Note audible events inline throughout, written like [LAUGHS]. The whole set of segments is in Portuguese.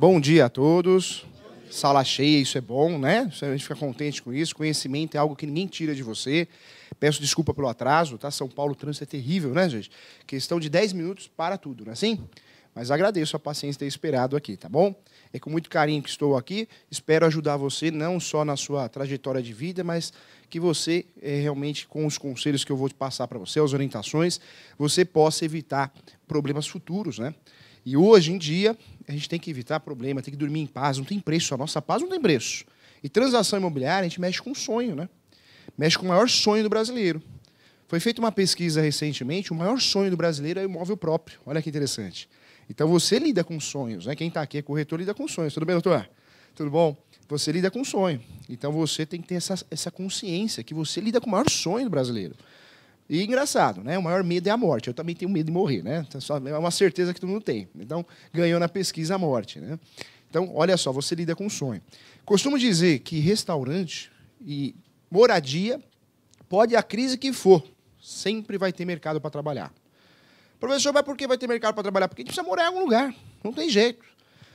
Bom dia a todos. Sala cheia, isso é bom, né? A gente fica contente com isso. Conhecimento é algo que ninguém tira de você. Peço desculpa pelo atraso, tá? São Paulo, o trânsito é terrível, né, gente? Questão de 10 minutos para tudo, não é assim? Mas agradeço a paciência ter esperado aqui, tá bom? É com muito carinho que estou aqui. Espero ajudar você não só na sua trajetória de vida, mas que você é, realmente, com os conselhos que eu vou te passar para você, as orientações, você possa evitar problemas futuros, né? E hoje em dia, a gente tem que evitar problema, tem que dormir em paz, não tem preço, a nossa paz não tem preço. E transação imobiliária, a gente mexe com um sonho, né? Mexe com o maior sonho do brasileiro. Foi feita uma pesquisa recentemente, o maior sonho do brasileiro é o imóvel próprio. Olha que interessante. Então você lida com sonhos, né? Quem está aqui é corretor, lida com sonhos. Tudo bem, doutor? Tudo bom? Você lida com sonho. Então você tem que ter essa, essa consciência que você lida com o maior sonho do brasileiro. E engraçado, né? O maior medo é a morte. Eu também tenho medo de morrer, né? Então, é uma certeza que todo mundo tem. Então, ganhou na pesquisa a morte, né? Então, olha só, você lida com sonho. Costumo dizer que restaurante e moradia pode a crise que for, sempre vai ter mercado para trabalhar. Professor, mas por que vai ter mercado para trabalhar? Porque a gente precisa morar em algum lugar. Não tem jeito.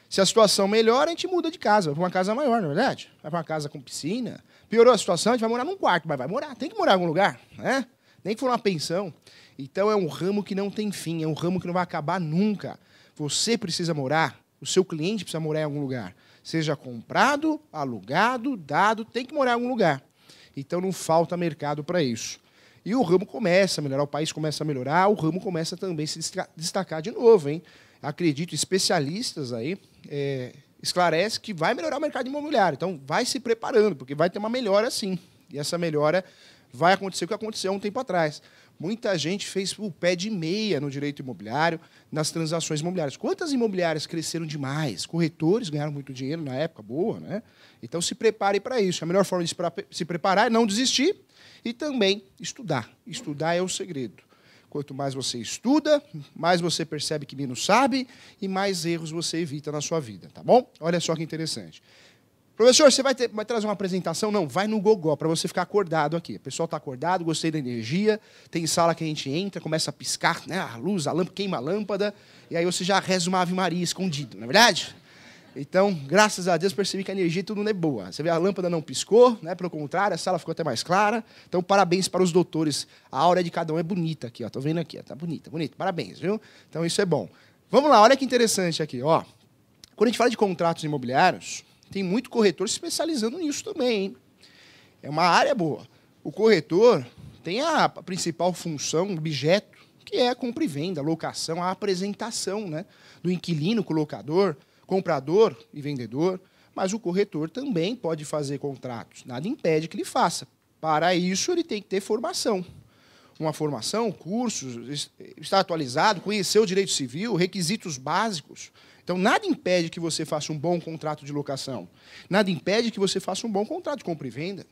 Se a situação melhora, a gente muda de casa, vai para uma casa maior, na é verdade? Vai para uma casa com piscina. Piorou a situação, a gente vai morar num quarto, mas vai morar, tem que morar em algum lugar, né? nem que for uma pensão. Então é um ramo que não tem fim, é um ramo que não vai acabar nunca. Você precisa morar, o seu cliente precisa morar em algum lugar. Seja comprado, alugado, dado, tem que morar em algum lugar. Então não falta mercado para isso. E o ramo começa a melhorar, o país começa a melhorar, o ramo começa também a se destacar de novo, hein? Acredito, especialistas aí é, esclarece que vai melhorar o mercado imobiliário. Então vai se preparando, porque vai ter uma melhora sim. E essa melhora vai acontecer o que aconteceu há um tempo atrás. Muita gente fez o pé de meia no direito imobiliário, nas transações imobiliárias. Quantas imobiliárias cresceram demais? Corretores ganharam muito dinheiro na época, boa, né? Então se prepare para isso. A melhor forma de se preparar é não desistir e também estudar. Estudar é o segredo. Quanto mais você estuda, mais você percebe que menos sabe e mais erros você evita na sua vida, tá bom? Olha só que interessante. Professor, você vai, ter, vai trazer uma apresentação? Não, vai no Gogó, para você ficar acordado aqui. O pessoal está acordado, gostei da energia. Tem sala que a gente entra, começa a piscar né, a luz, a lâmpada, queima a lâmpada. E aí você já reza uma Ave Maria escondido, não é verdade? Então, graças a Deus, percebi que a energia tudo não é boa. Você vê, a lâmpada não piscou, né? pelo contrário, a sala ficou até mais clara. Então, parabéns para os doutores. A aura de cada um é bonita aqui, ó. Tô vendo aqui, ó. Tá bonita, bonito. Parabéns, viu? Então, isso é bom. Vamos lá, olha que interessante aqui, ó. Quando a gente fala de contratos imobiliários, tem muito corretor se especializando nisso também. Hein? É uma área boa. O corretor tem a principal função, objeto, que é a compra e venda, a locação, a apresentação né, do inquilino, colocador, comprador e vendedor. Mas o corretor também pode fazer contratos. Nada impede que ele faça. Para isso, ele tem que ter formação uma formação, cursos, estar atualizado, conhecer o direito civil, requisitos básicos então, nada impede que você faça um bom contrato de locação. Nada impede que você faça um bom contrato de compra e venda.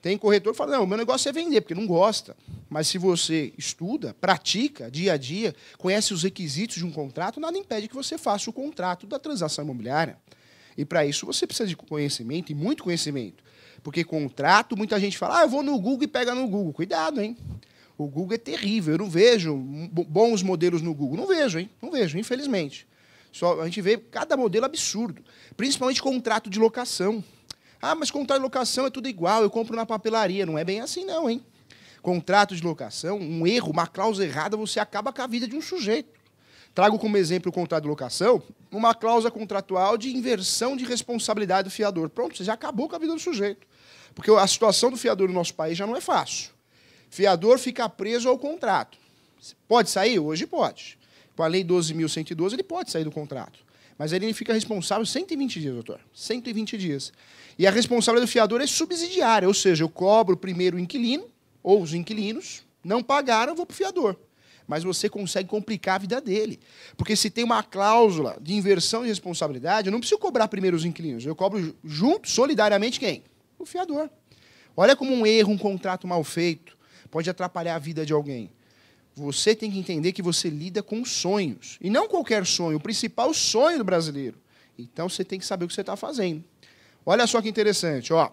Tem corretor que fala, não, meu negócio é vender, porque não gosta. Mas se você estuda, pratica dia a dia, conhece os requisitos de um contrato, nada impede que você faça o contrato da transação imobiliária. E para isso você precisa de conhecimento e muito conhecimento. Porque contrato, muita gente fala, ah, eu vou no Google e pega no Google. Cuidado, hein? O Google é terrível. Eu não vejo bons modelos no Google. Não vejo, hein? Não vejo, infelizmente. Só, a gente vê cada modelo absurdo, principalmente contrato de locação. Ah, mas contrato de locação é tudo igual, eu compro na papelaria. Não é bem assim, não, hein? Contrato de locação, um erro, uma cláusula errada, você acaba com a vida de um sujeito. Trago como exemplo o contrato de locação, uma cláusula contratual de inversão de responsabilidade do fiador. Pronto, você já acabou com a vida do sujeito. Porque a situação do fiador no nosso país já não é fácil. Fiador fica preso ao contrato. Pode sair? Hoje pode com a lei 12.112, ele pode sair do contrato. Mas ele fica responsável 120 dias, doutor. 120 dias. E a responsabilidade do fiador é subsidiária, ou seja, eu cobro primeiro o inquilino, ou os inquilinos, não pagaram, eu vou para o fiador. Mas você consegue complicar a vida dele. Porque se tem uma cláusula de inversão de responsabilidade, eu não preciso cobrar primeiro os inquilinos. Eu cobro junto, solidariamente, quem? O fiador. Olha como um erro, um contrato mal feito, pode atrapalhar a vida de alguém. Você tem que entender que você lida com sonhos. E não qualquer sonho, o principal sonho do brasileiro. Então você tem que saber o que você está fazendo. Olha só que interessante, ó.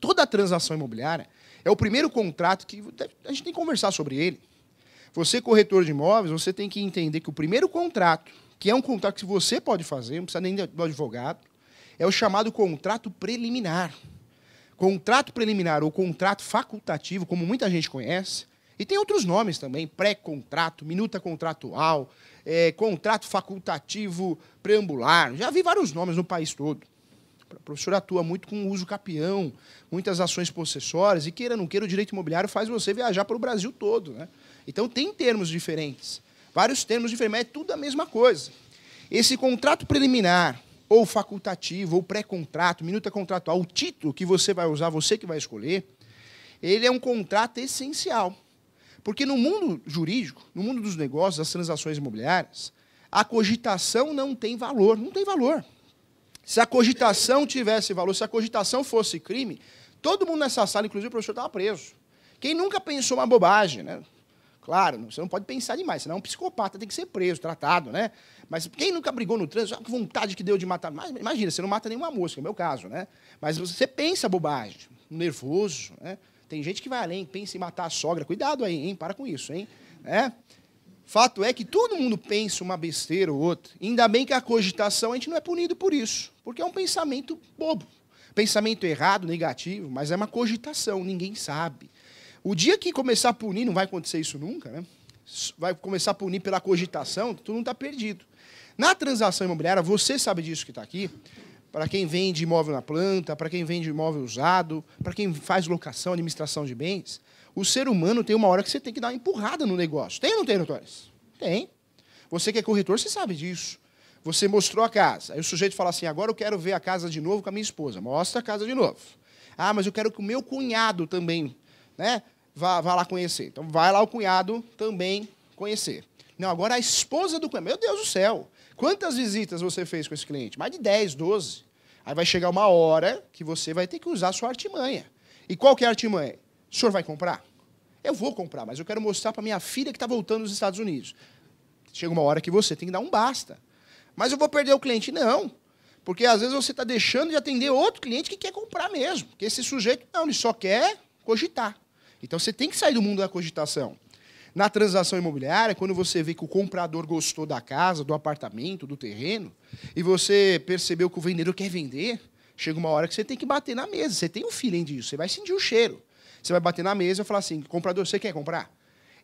Toda transação imobiliária é o primeiro contrato que a gente tem que conversar sobre ele. Você, corretor de imóveis, você tem que entender que o primeiro contrato, que é um contrato que você pode fazer, não precisa nem do advogado, é o chamado contrato preliminar. Contrato preliminar ou contrato facultativo, como muita gente conhece, e tem outros nomes também: pré-contrato, minuta contratual, é, contrato facultativo preambular. Já vi vários nomes no país todo. A professora atua muito com o uso capião, muitas ações possessórias, e queira ou não queira, o direito imobiliário faz você viajar para o Brasil todo. Né? Então tem termos diferentes, vários termos diferentes, mas é tudo a mesma coisa. Esse contrato preliminar, ou facultativo, ou pré-contrato, minuta contratual, o título que você vai usar, você que vai escolher, ele é um contrato essencial porque no mundo jurídico, no mundo dos negócios, das transações imobiliárias, a cogitação não tem valor. Não tem valor. Se a cogitação tivesse valor, se a cogitação fosse crime, todo mundo nessa sala, inclusive o professor, estava preso. Quem nunca pensou uma bobagem, né? Claro, você não pode pensar demais, senão é um psicopata tem que ser preso, tratado, né? Mas quem nunca brigou no trânsito, ah, que vontade que deu de matar. imagina, você não mata nenhuma mosca, é o meu caso, né? Mas você pensa bobagem, nervoso, né? Tem gente que vai além, pensa em matar a sogra. Cuidado aí, hein? Para com isso, hein? É? Fato é que todo mundo pensa uma besteira ou outra. Ainda bem que a cogitação a gente não é punido por isso, porque é um pensamento bobo. Pensamento errado, negativo, mas é uma cogitação, ninguém sabe. O dia que começar a punir, não vai acontecer isso nunca, né? Vai começar a punir pela cogitação, tu não está perdido. Na transação imobiliária, você sabe disso que está aqui, para quem vende imóvel na planta, para quem vende imóvel usado, para quem faz locação, administração de bens, o ser humano tem uma hora que você tem que dar uma empurrada no negócio. Tem ou não tem, notores? Tem. Você que é corretor, você sabe disso. Você mostrou a casa. Aí o sujeito fala assim: agora eu quero ver a casa de novo com a minha esposa. Mostra a casa de novo. Ah, mas eu quero que o meu cunhado também né, vá, vá lá conhecer. Então vai lá o cunhado também conhecer. Não, agora a esposa do cunhado. Meu Deus do céu. Quantas visitas você fez com esse cliente? Mais de 10, 12. Aí vai chegar uma hora que você vai ter que usar a sua artimanha. E qual que é a artimanha? O senhor vai comprar? Eu vou comprar, mas eu quero mostrar para minha filha que está voltando dos Estados Unidos. Chega uma hora que você tem que dar um basta. Mas eu vou perder o cliente? Não. Porque às vezes você está deixando de atender outro cliente que quer comprar mesmo. Porque esse sujeito, não, ele só quer cogitar. Então você tem que sair do mundo da cogitação. Na transação imobiliária, quando você vê que o comprador gostou da casa, do apartamento, do terreno, e você percebeu que o vendedor quer vender, chega uma hora que você tem que bater na mesa. Você tem um feeling disso, você vai sentir o cheiro. Você vai bater na mesa e falar assim: comprador, você quer comprar?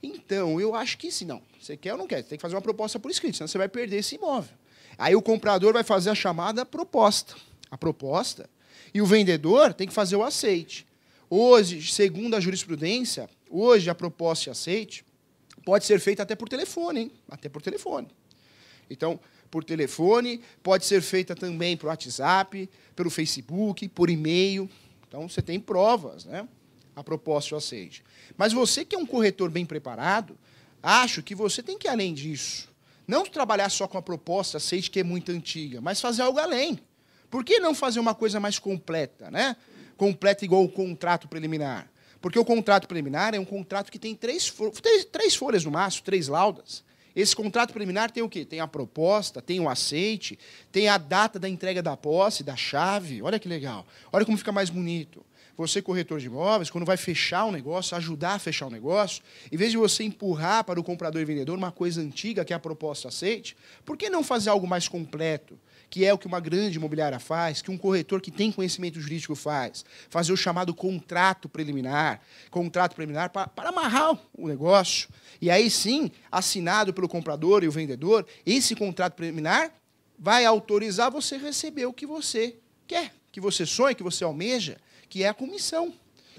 Então, eu acho que sim. Não, você quer ou não quer? Você tem que fazer uma proposta por escrito, senão você vai perder esse imóvel. Aí o comprador vai fazer a chamada proposta. A proposta. E o vendedor tem que fazer o aceite. Hoje, segundo a jurisprudência, hoje a proposta e aceite pode ser feita até por telefone, hein? Até por telefone. Então, por telefone, pode ser feita também por WhatsApp, pelo Facebook, por e-mail. Então, você tem provas, né? A proposta do assédio. Mas você que é um corretor bem preparado, acho que você tem que ir além disso. Não trabalhar só com a proposta aceite que é muito antiga, mas fazer algo além. Por que não fazer uma coisa mais completa, né? Completa igual o contrato preliminar. Porque o contrato preliminar é um contrato que tem três, três, três folhas no máximo, três laudas. Esse contrato preliminar tem o quê? Tem a proposta, tem o aceite, tem a data da entrega da posse, da chave. Olha que legal. Olha como fica mais bonito. Você, corretor de imóveis, quando vai fechar o um negócio, ajudar a fechar o um negócio, em vez de você empurrar para o comprador e vendedor uma coisa antiga, que é a proposta aceite, por que não fazer algo mais completo? que é o que uma grande imobiliária faz, que um corretor que tem conhecimento jurídico faz, fazer o chamado contrato preliminar, contrato preliminar para, para amarrar o negócio. E aí sim, assinado pelo comprador e o vendedor, esse contrato preliminar vai autorizar você receber o que você quer, que você sonha, que você almeja, que é a comissão,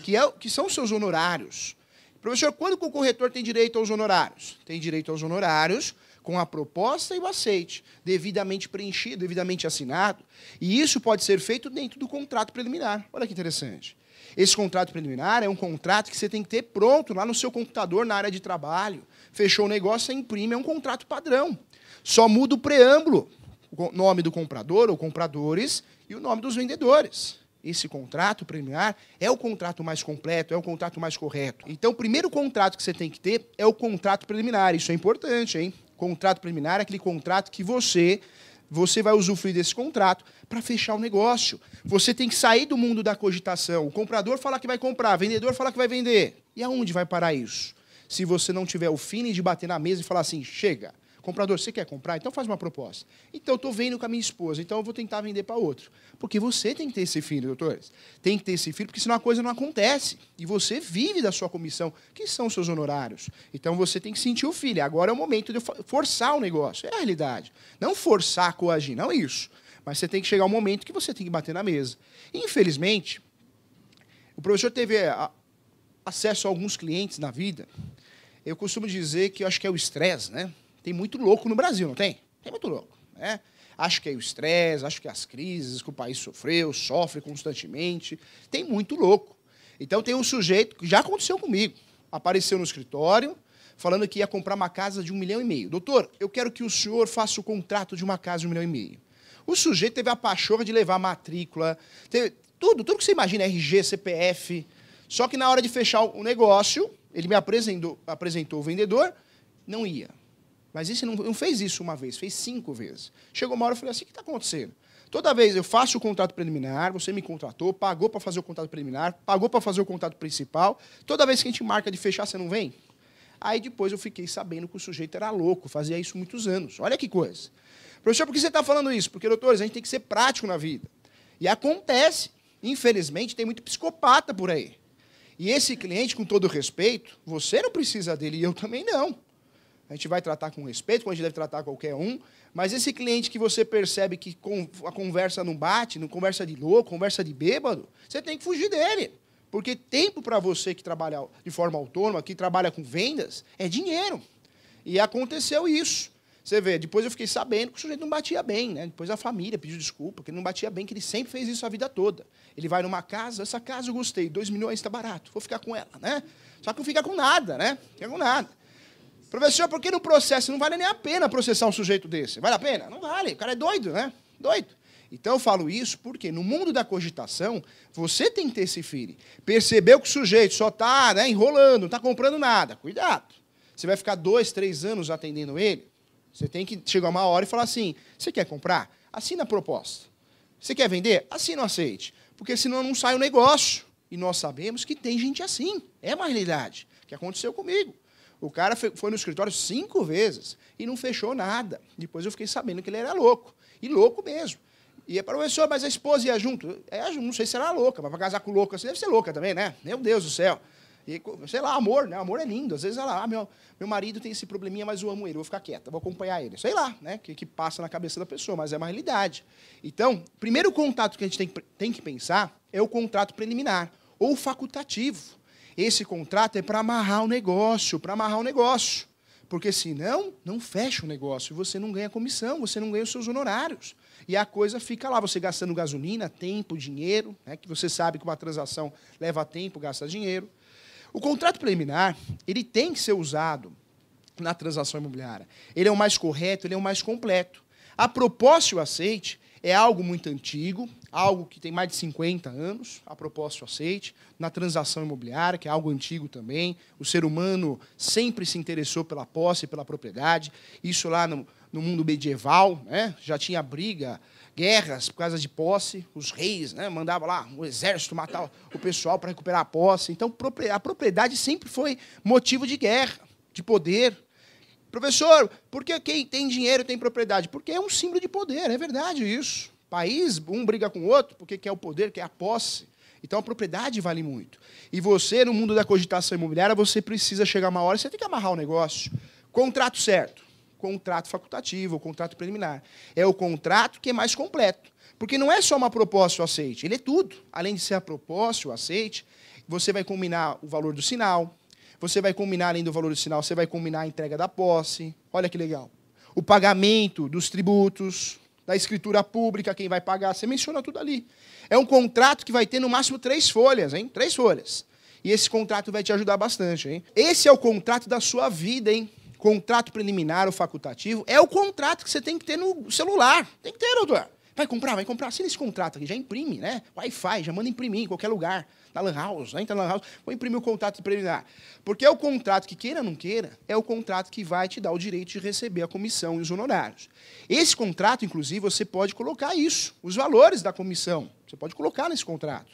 que, é, que são os seus honorários. Professor, quando o corretor tem direito aos honorários? Tem direito aos honorários com a proposta e o aceite, devidamente preenchido, devidamente assinado. E isso pode ser feito dentro do contrato preliminar. Olha que interessante. Esse contrato preliminar é um contrato que você tem que ter pronto lá no seu computador, na área de trabalho. Fechou o negócio, você imprime, é um contrato padrão. Só muda o preâmbulo, o nome do comprador ou compradores e o nome dos vendedores esse contrato preliminar é o contrato mais completo, é o contrato mais correto. Então, o primeiro contrato que você tem que ter é o contrato preliminar. Isso é importante, hein? Contrato preliminar é aquele contrato que você você vai usufruir desse contrato para fechar o negócio. Você tem que sair do mundo da cogitação. O comprador fala que vai comprar, o vendedor fala que vai vender. E aonde vai parar isso? Se você não tiver o fim de bater na mesa e falar assim: chega, Comprador, você quer comprar? Então faz uma proposta. Então estou vendo com a minha esposa, então eu vou tentar vender para outro. Porque você tem que ter esse filho, doutores. Tem que ter esse filho, porque senão a coisa não acontece. E você vive da sua comissão, que são os seus honorários. Então você tem que sentir o filho. Agora é o momento de forçar o negócio. É a realidade. Não forçar, coagir, não é isso. Mas você tem que chegar um momento que você tem que bater na mesa. Infelizmente, o professor teve eh, acesso a alguns clientes na vida. Eu costumo dizer que eu acho que é o estresse, né? Tem muito louco no Brasil, não tem? Tem muito louco, né? Acho que é o estresse, acho que é as crises que o país sofreu, sofre constantemente. Tem muito louco. Então tem um sujeito que já aconteceu comigo. Apareceu no escritório falando que ia comprar uma casa de um milhão e meio. Doutor, eu quero que o senhor faça o contrato de uma casa de um milhão e meio. O sujeito teve a pachorra de levar a matrícula, teve tudo, tudo que você imagina, RG, CPF. Só que na hora de fechar o negócio, ele me apresentou, apresentou o vendedor, não ia. Mas isso não, não fez isso uma vez, fez cinco vezes. Chegou uma hora eu falei assim: o que está acontecendo? Toda vez eu faço o contrato preliminar, você me contratou, pagou para fazer o contrato preliminar, pagou para fazer o contrato principal. Toda vez que a gente marca de fechar, você não vem? Aí depois eu fiquei sabendo que o sujeito era louco, fazia isso muitos anos. Olha que coisa. Professor, por que você está falando isso? Porque, doutores, a gente tem que ser prático na vida. E acontece. Infelizmente, tem muito psicopata por aí. E esse cliente, com todo respeito, você não precisa dele e eu também não. A gente vai tratar com respeito, como a gente deve tratar qualquer um, mas esse cliente que você percebe que a conversa não bate, não conversa de louco, conversa de bêbado, você tem que fugir dele. Porque tempo para você que trabalha de forma autônoma, que trabalha com vendas, é dinheiro. E aconteceu isso. Você vê, depois eu fiquei sabendo que o sujeito não batia bem, né? Depois a família pediu desculpa, que ele não batia bem, que ele sempre fez isso a vida toda. Ele vai numa casa, essa casa eu gostei, 2 milhões está barato, vou ficar com ela, né? Só que não fica com nada, né? fica com nada. Professor, por que não processa? Não vale nem a pena processar um sujeito desse. Vale a pena? Não vale. O cara é doido, né? Doido. Então eu falo isso porque no mundo da cogitação, você tem que ter esse feeling. Percebeu que o sujeito só está né, enrolando, não está comprando nada. Cuidado. Você vai ficar dois, três anos atendendo ele. Você tem que chegar uma hora e falar assim: você quer comprar? Assina a proposta. Você quer vender? Assina o aceite. Porque senão não sai o negócio. E nós sabemos que tem gente assim. É uma realidade. Que aconteceu comigo. O cara foi no escritório cinco vezes e não fechou nada. Depois eu fiquei sabendo que ele era louco. E louco mesmo. E é professor, mas a esposa ia junto? É, não sei se era louca, mas para casar com louco assim deve ser louca também, né? Meu Deus do céu. E, sei lá, amor, né? Amor é lindo. Às vezes ela, ah, meu, meu marido tem esse probleminha, mas eu amo ele, vou ficar quieta, vou acompanhar ele. Sei lá, né? Que, que passa na cabeça da pessoa, mas é uma realidade. Então, primeiro contato que a gente tem, tem que pensar é o contrato preliminar ou facultativo. Esse contrato é para amarrar o negócio, para amarrar o negócio. Porque senão, não fecha o negócio. Você não ganha comissão, você não ganha os seus honorários. E a coisa fica lá, você gastando gasolina, tempo, dinheiro, né, que você sabe que uma transação leva tempo, gasta dinheiro. O contrato preliminar, ele tem que ser usado na transação imobiliária. Ele é o mais correto, ele é o mais completo. A proposta e o aceite é algo muito antigo, algo que tem mais de 50 anos, a propósito, aceite, na transação imobiliária, que é algo antigo também. O ser humano sempre se interessou pela posse, pela propriedade. Isso lá no, no mundo medieval, né? já tinha briga, guerras por causa de posse. Os reis né? mandavam lá o um exército matar o pessoal para recuperar a posse. Então, a propriedade sempre foi motivo de guerra, de poder. Professor, por que quem tem dinheiro tem propriedade? Porque é um símbolo de poder, é verdade isso. País, um briga com o outro porque quer o poder, quer a posse. Então a propriedade vale muito. E você, no mundo da cogitação imobiliária, você precisa chegar uma hora, você tem que amarrar o negócio. Contrato certo. Contrato facultativo, contrato preliminar. É o contrato que é mais completo. Porque não é só uma proposta o aceite, ele é tudo. Além de ser a proposta o aceite, você vai combinar o valor do sinal, você vai combinar, além do valor do sinal, você vai combinar a entrega da posse. Olha que legal. O pagamento dos tributos, da escritura pública, quem vai pagar, você menciona tudo ali. É um contrato que vai ter no máximo três folhas, hein? Três folhas. E esse contrato vai te ajudar bastante, hein? Esse é o contrato da sua vida, hein? Contrato preliminar ou facultativo é o contrato que você tem que ter no celular. Tem que ter, doutor. Vai comprar, vai comprar, assina esse contrato aqui, já imprime, né? Wi-Fi, já manda imprimir em qualquer lugar, na Lan House, entra na Lan House, vou imprimir o contrato preliminar. Porque é o contrato que, queira ou não queira, é o contrato que vai te dar o direito de receber a comissão e os honorários. Esse contrato, inclusive, você pode colocar isso, os valores da comissão, você pode colocar nesse contrato.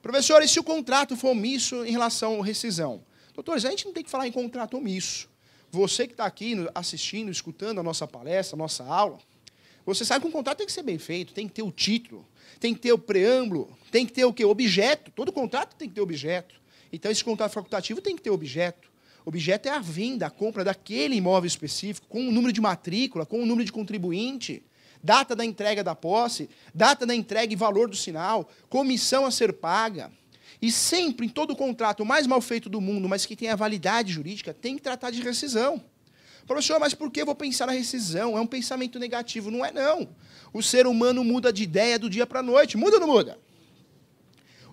Professor, e se o contrato for omisso em relação à rescisão? Doutores, a gente não tem que falar em contrato omisso. Você que está aqui assistindo, escutando a nossa palestra, a nossa aula, você sabe que um contrato tem que ser bem feito, tem que ter o título, tem que ter o preâmbulo, tem que ter o quê? Objeto. Todo contrato tem que ter objeto. Então, esse contrato facultativo tem que ter objeto. Objeto é a venda, a compra daquele imóvel específico, com o número de matrícula, com o número de contribuinte, data da entrega da posse, data da entrega e valor do sinal, comissão a ser paga. E sempre, em todo contrato, o mais mal feito do mundo, mas que tem a validade jurídica, tem que tratar de rescisão. Professor, mas por que eu vou pensar na rescisão? É um pensamento negativo. Não é, não. O ser humano muda de ideia do dia para a noite. Muda ou não muda?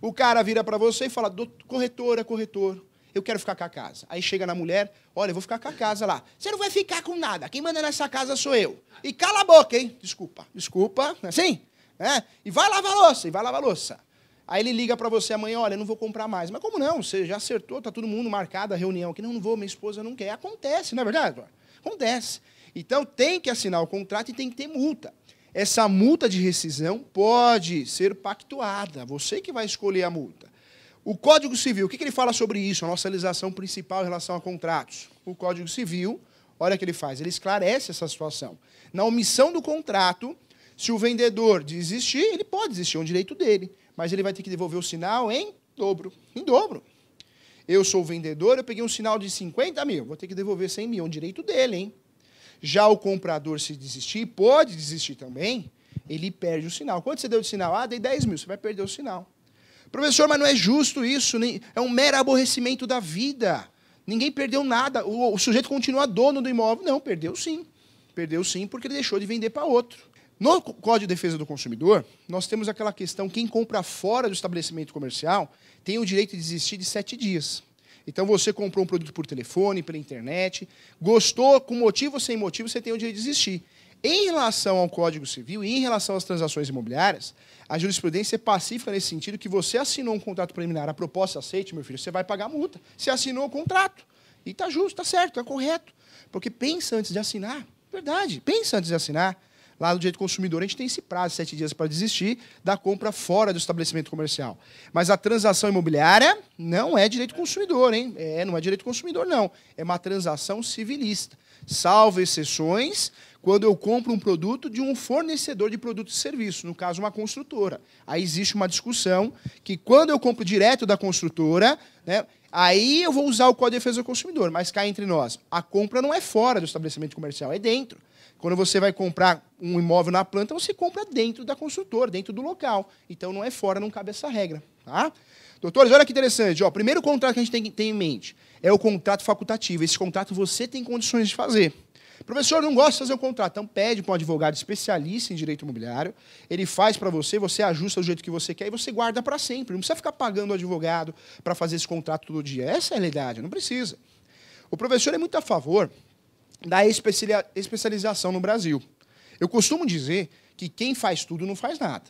O cara vira para você e fala, corretora, corretor, eu quero ficar com a casa. Aí chega na mulher, olha, eu vou ficar com a casa lá. Você não vai ficar com nada, quem manda nessa casa sou eu. E cala a boca, hein? Desculpa, desculpa, é assim? É? E vai lavar louça, e vai lavar louça. Aí ele liga para você amanhã, olha, eu não vou comprar mais. Mas como não? Você já acertou, tá todo mundo marcado a reunião aqui. Não, não vou, minha esposa não quer. Acontece, não é verdade, Eduardo? acontece. Então tem que assinar o contrato e tem que ter multa. Essa multa de rescisão pode ser pactuada, você que vai escolher a multa. O Código Civil, o que ele fala sobre isso, a nossa legislação principal em relação a contratos? O Código Civil, olha o que ele faz, ele esclarece essa situação. Na omissão do contrato, se o vendedor desistir, ele pode desistir, é um direito dele, mas ele vai ter que devolver o sinal em dobro. Em dobro. Eu sou o vendedor, eu peguei um sinal de 50 mil, vou ter que devolver 100 mil, é um direito dele, hein? Já o comprador, se desistir, pode desistir também, ele perde o sinal. Quanto você deu de sinal? Ah, dei 10 mil, você vai perder o sinal. Professor, mas não é justo isso, nem... é um mero aborrecimento da vida. Ninguém perdeu nada, o, o sujeito continua dono do imóvel. Não, perdeu sim. Perdeu sim porque ele deixou de vender para outro. No Código de Defesa do Consumidor, nós temos aquela questão: quem compra fora do estabelecimento comercial tem o direito de desistir de sete dias. Então você comprou um produto por telefone, pela internet, gostou, com motivo ou sem motivo, você tem o direito de desistir. Em relação ao Código Civil e em relação às transações imobiliárias, a jurisprudência é pacífica nesse sentido que você assinou um contrato preliminar, a proposta aceite, meu filho, você vai pagar a multa. Você assinou o contrato. E está justo, está certo, está correto. Porque pensa antes de assinar. Verdade, pensa antes de assinar. Lá no direito consumidor, a gente tem esse prazo de sete dias para desistir da compra fora do estabelecimento comercial. Mas a transação imobiliária não é direito consumidor, hein? É, não é direito consumidor, não. É uma transação civilista. Salvo exceções, quando eu compro um produto de um fornecedor de produto e serviço, no caso, uma construtora. Aí existe uma discussão que quando eu compro direto da construtora, né, aí eu vou usar o Código de Defesa do Consumidor, mas cá entre nós, a compra não é fora do estabelecimento comercial, é dentro. Quando você vai comprar um imóvel na planta, você compra dentro da construtora, dentro do local. Então não é fora, não cabe essa regra. Tá? Doutores, olha que interessante. O primeiro contrato que a gente tem, tem em mente é o contrato facultativo. Esse contrato você tem condições de fazer. Professor, não gosta de fazer um contrato. Então pede para um advogado especialista em direito imobiliário. Ele faz para você, você ajusta do jeito que você quer e você guarda para sempre. Não precisa ficar pagando o advogado para fazer esse contrato todo dia. Essa é a realidade, não precisa. O professor é muito a favor da especialização no Brasil. Eu costumo dizer que quem faz tudo não faz nada.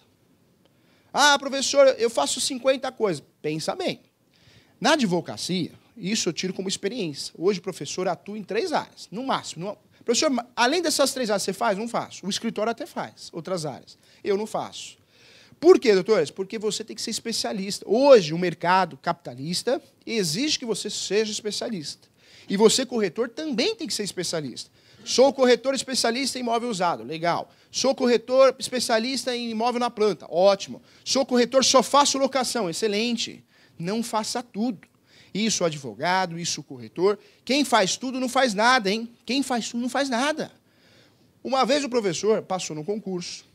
Ah, professor, eu faço 50 coisas. Pensa bem. Na advocacia, isso eu tiro como experiência. Hoje o professor atua em três áreas, no máximo. No... Professor, além dessas três áreas, você faz? Não faço. O escritório até faz, outras áreas. Eu não faço. Por quê, doutores? Porque você tem que ser especialista. Hoje, o mercado capitalista exige que você seja especialista. E você, corretor, também tem que ser especialista. Sou corretor especialista em imóvel usado, legal. Sou corretor especialista em imóvel na planta, ótimo. Sou corretor, só faço locação, excelente. Não faça tudo. Isso o advogado, isso o corretor. Quem faz tudo não faz nada, hein? Quem faz tudo não faz nada. Uma vez o professor passou no concurso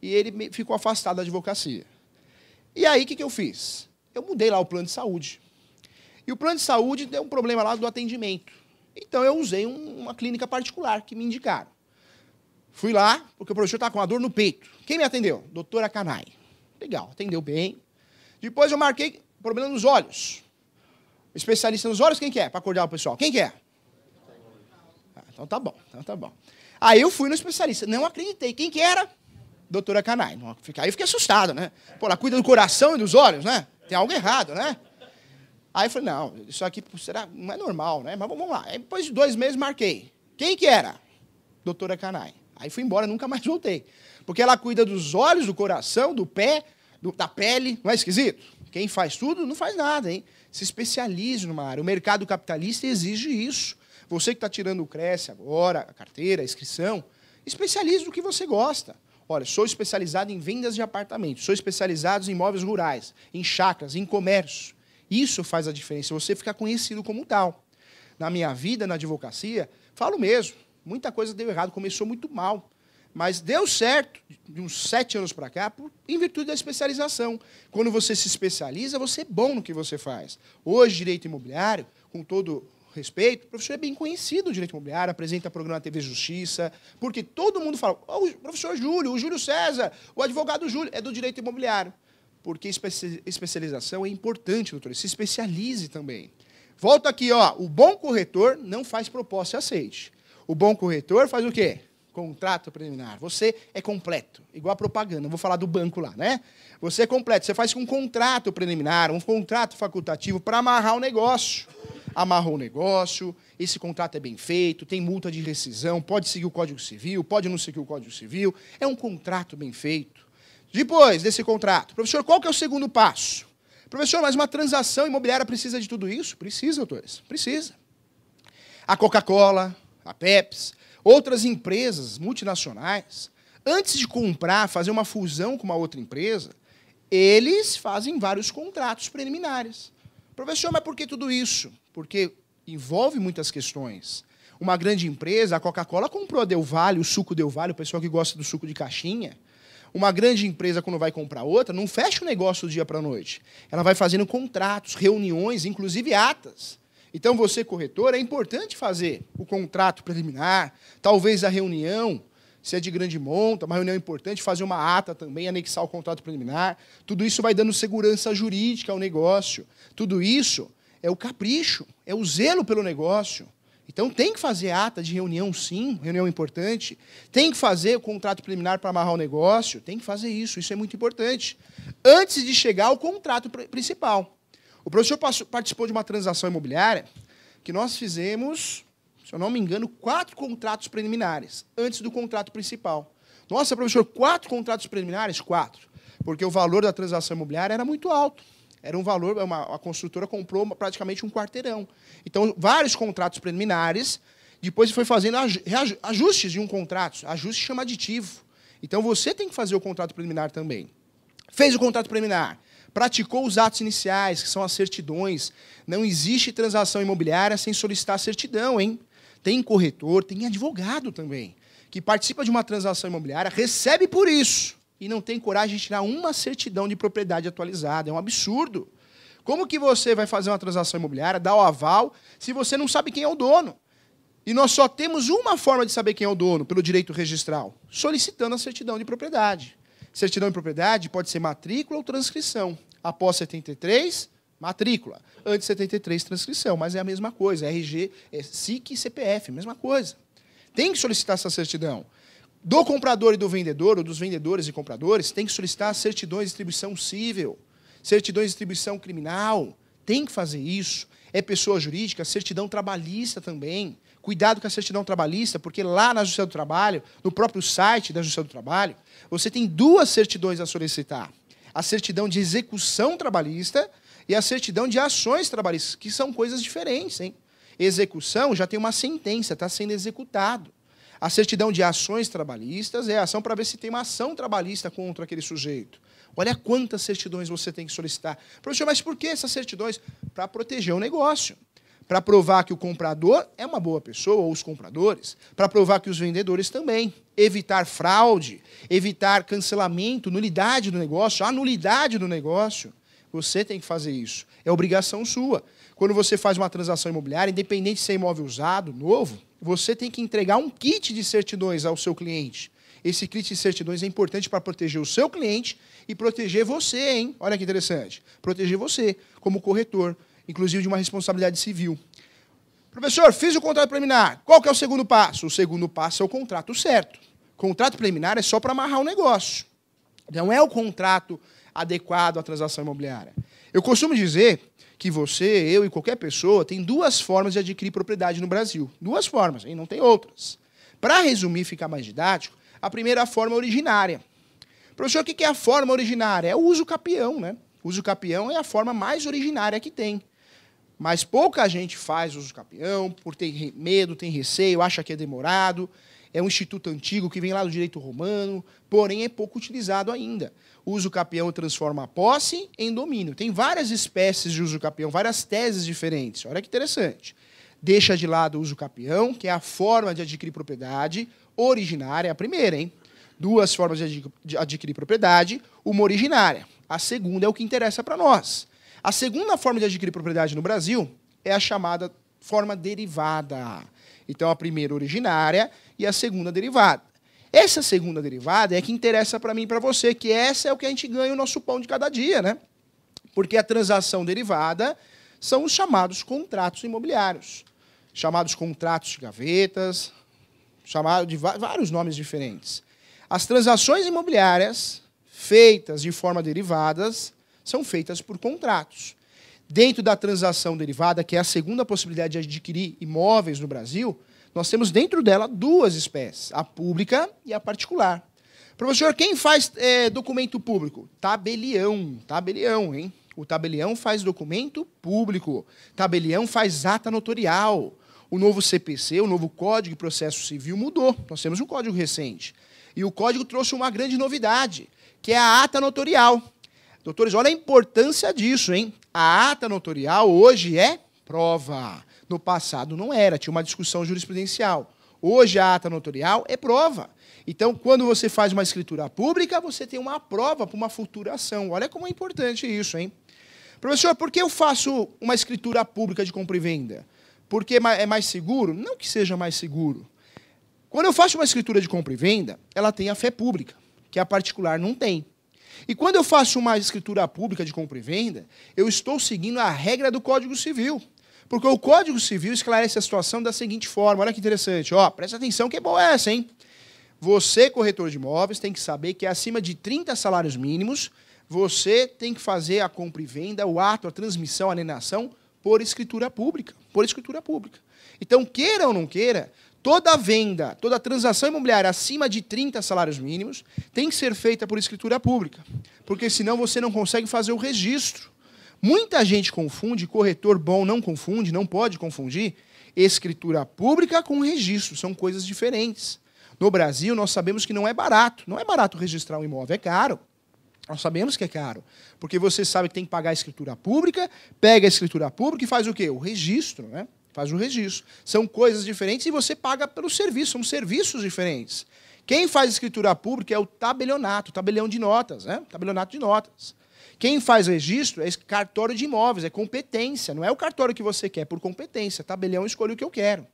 e ele ficou afastado da advocacia. E aí o que, que eu fiz? Eu mudei lá o plano de saúde. E o plano de saúde deu um problema lá do atendimento. Então eu usei um, uma clínica particular que me indicaram. Fui lá, porque o professor estava com uma dor no peito. Quem me atendeu? Doutora Canai. Legal, atendeu bem. Depois eu marquei problema nos olhos. especialista nos olhos, quem quer? é? Para acordar o pessoal. Quem quer? é? Ah, então tá bom, então tá bom. Aí eu fui no especialista, não acreditei. Quem que era? Doutora Canai. Aí eu fiquei assustado, né? Pô, ela cuida do coração e dos olhos, né? Tem algo errado, né? Aí eu falei, não, isso aqui será, não é normal, né? Mas vamos lá. Aí, depois de dois meses, marquei. Quem que era? Doutora Canai. Aí fui embora, nunca mais voltei. Porque ela cuida dos olhos, do coração, do pé, do, da pele. Não é esquisito? Quem faz tudo não faz nada, hein? Se especialize numa área. O mercado capitalista exige isso. Você que está tirando o Cresce agora, a carteira, a inscrição, especialize no que você gosta. Olha, sou especializado em vendas de apartamentos, sou especializado em imóveis rurais, em chacras, em comércio. Isso faz a diferença, você ficar conhecido como tal. Na minha vida, na advocacia, falo mesmo, muita coisa deu errado, começou muito mal. Mas deu certo, de uns sete anos para cá, em virtude da especialização. Quando você se especializa, você é bom no que você faz. Hoje, direito imobiliário, com todo respeito, o professor é bem conhecido no direito imobiliário, apresenta programa TV Justiça, porque todo mundo fala, oh, o professor Júlio, o Júlio César, o advogado Júlio, é do direito imobiliário porque especialização é importante, doutor. Se especialize também. Volto aqui, ó. O bom corretor não faz proposta e aceite. O bom corretor faz o quê? Contrato preliminar. Você é completo, igual a propaganda. vou falar do banco lá, né? Você é completo. Você faz um contrato preliminar, um contrato facultativo para amarrar o negócio. Amarrou o negócio, esse contrato é bem feito, tem multa de rescisão, pode seguir o Código Civil, pode não seguir o Código Civil. É um contrato bem feito. Depois desse contrato, professor, qual que é o segundo passo? Professor, mas uma transação imobiliária precisa de tudo isso? Precisa, doutores, precisa. A Coca-Cola, a Pepsi, outras empresas multinacionais, antes de comprar, fazer uma fusão com uma outra empresa, eles fazem vários contratos preliminares. Professor, mas por que tudo isso? Porque envolve muitas questões. Uma grande empresa, a Coca-Cola comprou a Del Valle, o suco Del Valle, o pessoal que gosta do suco de caixinha, uma grande empresa, quando vai comprar outra, não fecha o negócio do dia para a noite. Ela vai fazendo contratos, reuniões, inclusive atas. Então, você, corretor, é importante fazer o contrato preliminar, talvez a reunião, se é de grande monta, uma reunião importante, fazer uma ata também, anexar o contrato preliminar. Tudo isso vai dando segurança jurídica ao negócio. Tudo isso é o capricho, é o zelo pelo negócio. Então tem que fazer ata de reunião, sim, reunião importante. Tem que fazer o contrato preliminar para amarrar o negócio. Tem que fazer isso, isso é muito importante. Antes de chegar ao contrato principal. O professor participou de uma transação imobiliária que nós fizemos, se eu não me engano, quatro contratos preliminares antes do contrato principal. Nossa, professor, quatro contratos preliminares? Quatro. Porque o valor da transação imobiliária era muito alto. Era um valor, uma, a construtora comprou praticamente um quarteirão. Então, vários contratos preliminares, depois foi fazendo ajustes de um contrato, ajuste chama aditivo. Então, você tem que fazer o contrato preliminar também. Fez o contrato preliminar, praticou os atos iniciais, que são as certidões. Não existe transação imobiliária sem solicitar certidão, hein? Tem corretor, tem advogado também, que participa de uma transação imobiliária, recebe por isso e não tem coragem de tirar uma certidão de propriedade atualizada. É um absurdo. Como que você vai fazer uma transação imobiliária, dar o aval, se você não sabe quem é o dono? E nós só temos uma forma de saber quem é o dono, pelo direito registral, solicitando a certidão de propriedade. Certidão de propriedade pode ser matrícula ou transcrição. Após 73, matrícula. Antes 73, transcrição, mas é a mesma coisa. RG, é SIC e CPF, mesma coisa. Tem que solicitar essa certidão do comprador e do vendedor, ou dos vendedores e compradores, tem que solicitar certidões de distribuição civil, certidões de distribuição criminal, tem que fazer isso. É pessoa jurídica, certidão trabalhista também. Cuidado com a certidão trabalhista, porque lá na Justiça do Trabalho, no próprio site da Justiça do Trabalho, você tem duas certidões a solicitar: a certidão de execução trabalhista e a certidão de ações trabalhistas, que são coisas diferentes, hein? Execução já tem uma sentença, está sendo executado. A certidão de ações trabalhistas é a ação para ver se tem uma ação trabalhista contra aquele sujeito. Olha quantas certidões você tem que solicitar. Professor, mas por que essas certidões? Para proteger o negócio. Para provar que o comprador é uma boa pessoa, ou os compradores. Para provar que os vendedores também. Evitar fraude, evitar cancelamento, nulidade do negócio, a nulidade do negócio. Você tem que fazer isso. É obrigação sua. Quando você faz uma transação imobiliária, independente se é imóvel usado, novo, você tem que entregar um kit de certidões ao seu cliente. Esse kit de certidões é importante para proteger o seu cliente e proteger você, hein? Olha que interessante. Proteger você como corretor, inclusive de uma responsabilidade civil. Professor, fiz o contrato preliminar. Qual que é o segundo passo? O segundo passo é o contrato certo. Contrato preliminar é só para amarrar o um negócio. Não é o contrato adequado à transação imobiliária. Eu costumo dizer que você, eu e qualquer pessoa tem duas formas de adquirir propriedade no Brasil. Duas formas, e não tem outras. Para resumir e ficar mais didático, a primeira forma é originária. Professor, o que é a forma originária? É o uso capião, né? O uso capião é a forma mais originária que tem. Mas pouca gente faz uso capião, por ter medo, tem receio, acha que é demorado. É um instituto antigo que vem lá do direito romano, porém é pouco utilizado ainda. O uso capião transforma a posse em domínio. Tem várias espécies de uso capião, várias teses diferentes. Olha que interessante. Deixa de lado o uso capião, que é a forma de adquirir propriedade originária, é a primeira, hein? Duas formas de adquirir propriedade, uma originária. A segunda é o que interessa para nós. A segunda forma de adquirir propriedade no Brasil é a chamada forma derivada. Então, a primeira originária e a segunda derivada. Essa segunda derivada é que interessa para mim e para você, que essa é o que a gente ganha o nosso pão de cada dia, né? Porque a transação derivada são os chamados contratos imobiliários, chamados contratos de gavetas, chamados de vários nomes diferentes. As transações imobiliárias feitas de forma derivadas são feitas por contratos. Dentro da transação derivada, que é a segunda possibilidade de adquirir imóveis no Brasil, nós temos dentro dela duas espécies, a pública e a particular. Professor, quem faz é, documento público? Tabelião, tabelião, hein? O tabelião faz documento público, tabelião faz ata notorial. O novo CPC, o novo Código de Processo Civil mudou. Nós temos um código recente. E o código trouxe uma grande novidade, que é a ata notorial. Doutores, olha a importância disso, hein? A ata notorial hoje é prova. No passado não era, tinha uma discussão jurisprudencial. Hoje a ata notorial é prova. Então, quando você faz uma escritura pública, você tem uma prova para uma futura ação. Olha como é importante isso, hein? Professor, por que eu faço uma escritura pública de compra e venda? Porque é, é mais seguro? Não que seja mais seguro. Quando eu faço uma escritura de compra e venda, ela tem a fé pública, que a particular não tem. E quando eu faço uma escritura pública de compra e venda, eu estou seguindo a regra do Código Civil. Porque o Código Civil esclarece a situação da seguinte forma: olha que interessante, ó, presta atenção que é boa essa, hein? Você, corretor de imóveis, tem que saber que acima de 30 salários mínimos, você tem que fazer a compra e venda, o ato, a transmissão, a alienação por escritura pública. Por escritura pública. Então, queira ou não queira, toda venda, toda transação imobiliária acima de 30 salários mínimos tem que ser feita por escritura pública, porque senão você não consegue fazer o registro. Muita gente confunde, corretor bom não confunde, não pode confundir escritura pública com registro, são coisas diferentes. No Brasil, nós sabemos que não é barato. Não é barato registrar um imóvel, é caro. Nós sabemos que é caro, porque você sabe que tem que pagar a escritura pública, pega a escritura pública e faz o quê? O registro, né? Faz o registro. São coisas diferentes e você paga pelo serviço, são serviços diferentes. Quem faz escritura pública é o tabelionato, tabelião de notas, né? Tabelionato de notas. Quem faz registro é cartório de imóveis, é competência. Não é o cartório que você quer, é por competência. Tabelião escolhe o que eu quero.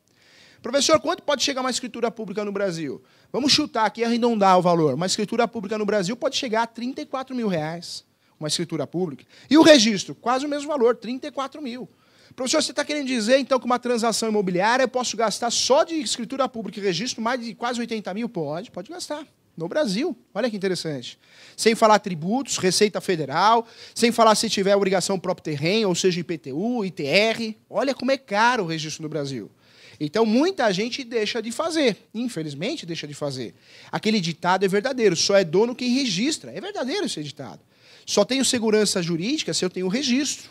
Professor, quanto pode chegar uma escritura pública no Brasil? Vamos chutar aqui e arredondar o valor. Uma escritura pública no Brasil pode chegar a 34 mil reais. Uma escritura pública. E o registro? Quase o mesmo valor, 34 mil. Professor, você está querendo dizer, então, que uma transação imobiliária eu posso gastar só de escritura pública e registro mais de quase 80 mil? Pode, pode gastar no Brasil. Olha que interessante. Sem falar tributos, Receita Federal, sem falar se tiver obrigação próprio terreno, ou seja, IPTU, ITR. Olha como é caro o registro no Brasil. Então, muita gente deixa de fazer. Infelizmente, deixa de fazer. Aquele ditado é verdadeiro. Só é dono quem registra. É verdadeiro esse ditado. Só tenho segurança jurídica se eu tenho registro.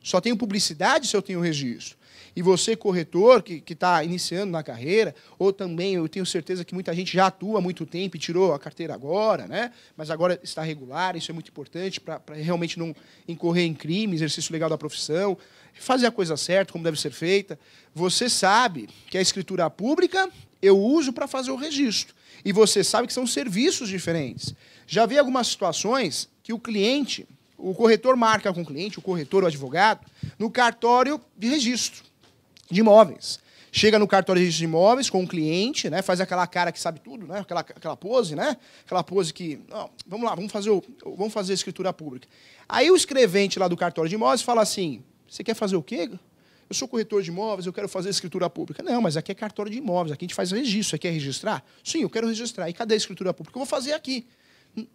Só tenho publicidade se eu tenho registro. E você, corretor, que está iniciando na carreira, ou também eu tenho certeza que muita gente já atua há muito tempo e tirou a carteira agora, né? mas agora está regular, isso é muito importante para realmente não incorrer em crime, exercício legal da profissão, fazer a coisa certa, como deve ser feita. Você sabe que a escritura pública eu uso para fazer o registro. E você sabe que são serviços diferentes. Já vi algumas situações que o cliente, o corretor marca com o cliente, o corretor, o advogado, no cartório de registro de imóveis. Chega no cartório de registro de imóveis com o um cliente, né? Faz aquela cara que sabe tudo, né? Aquela, aquela pose, né? Aquela pose que. vamos lá, vamos fazer, o, vamos fazer a escritura pública. Aí o escrevente lá do cartório de imóveis fala assim: você quer fazer o quê? Eu sou corretor de imóveis, eu quero fazer escritura pública. Não, mas aqui é cartório de imóveis, aqui a gente faz registro. Você quer registrar? Sim, eu quero registrar. E cadê a escritura pública? Eu vou fazer aqui.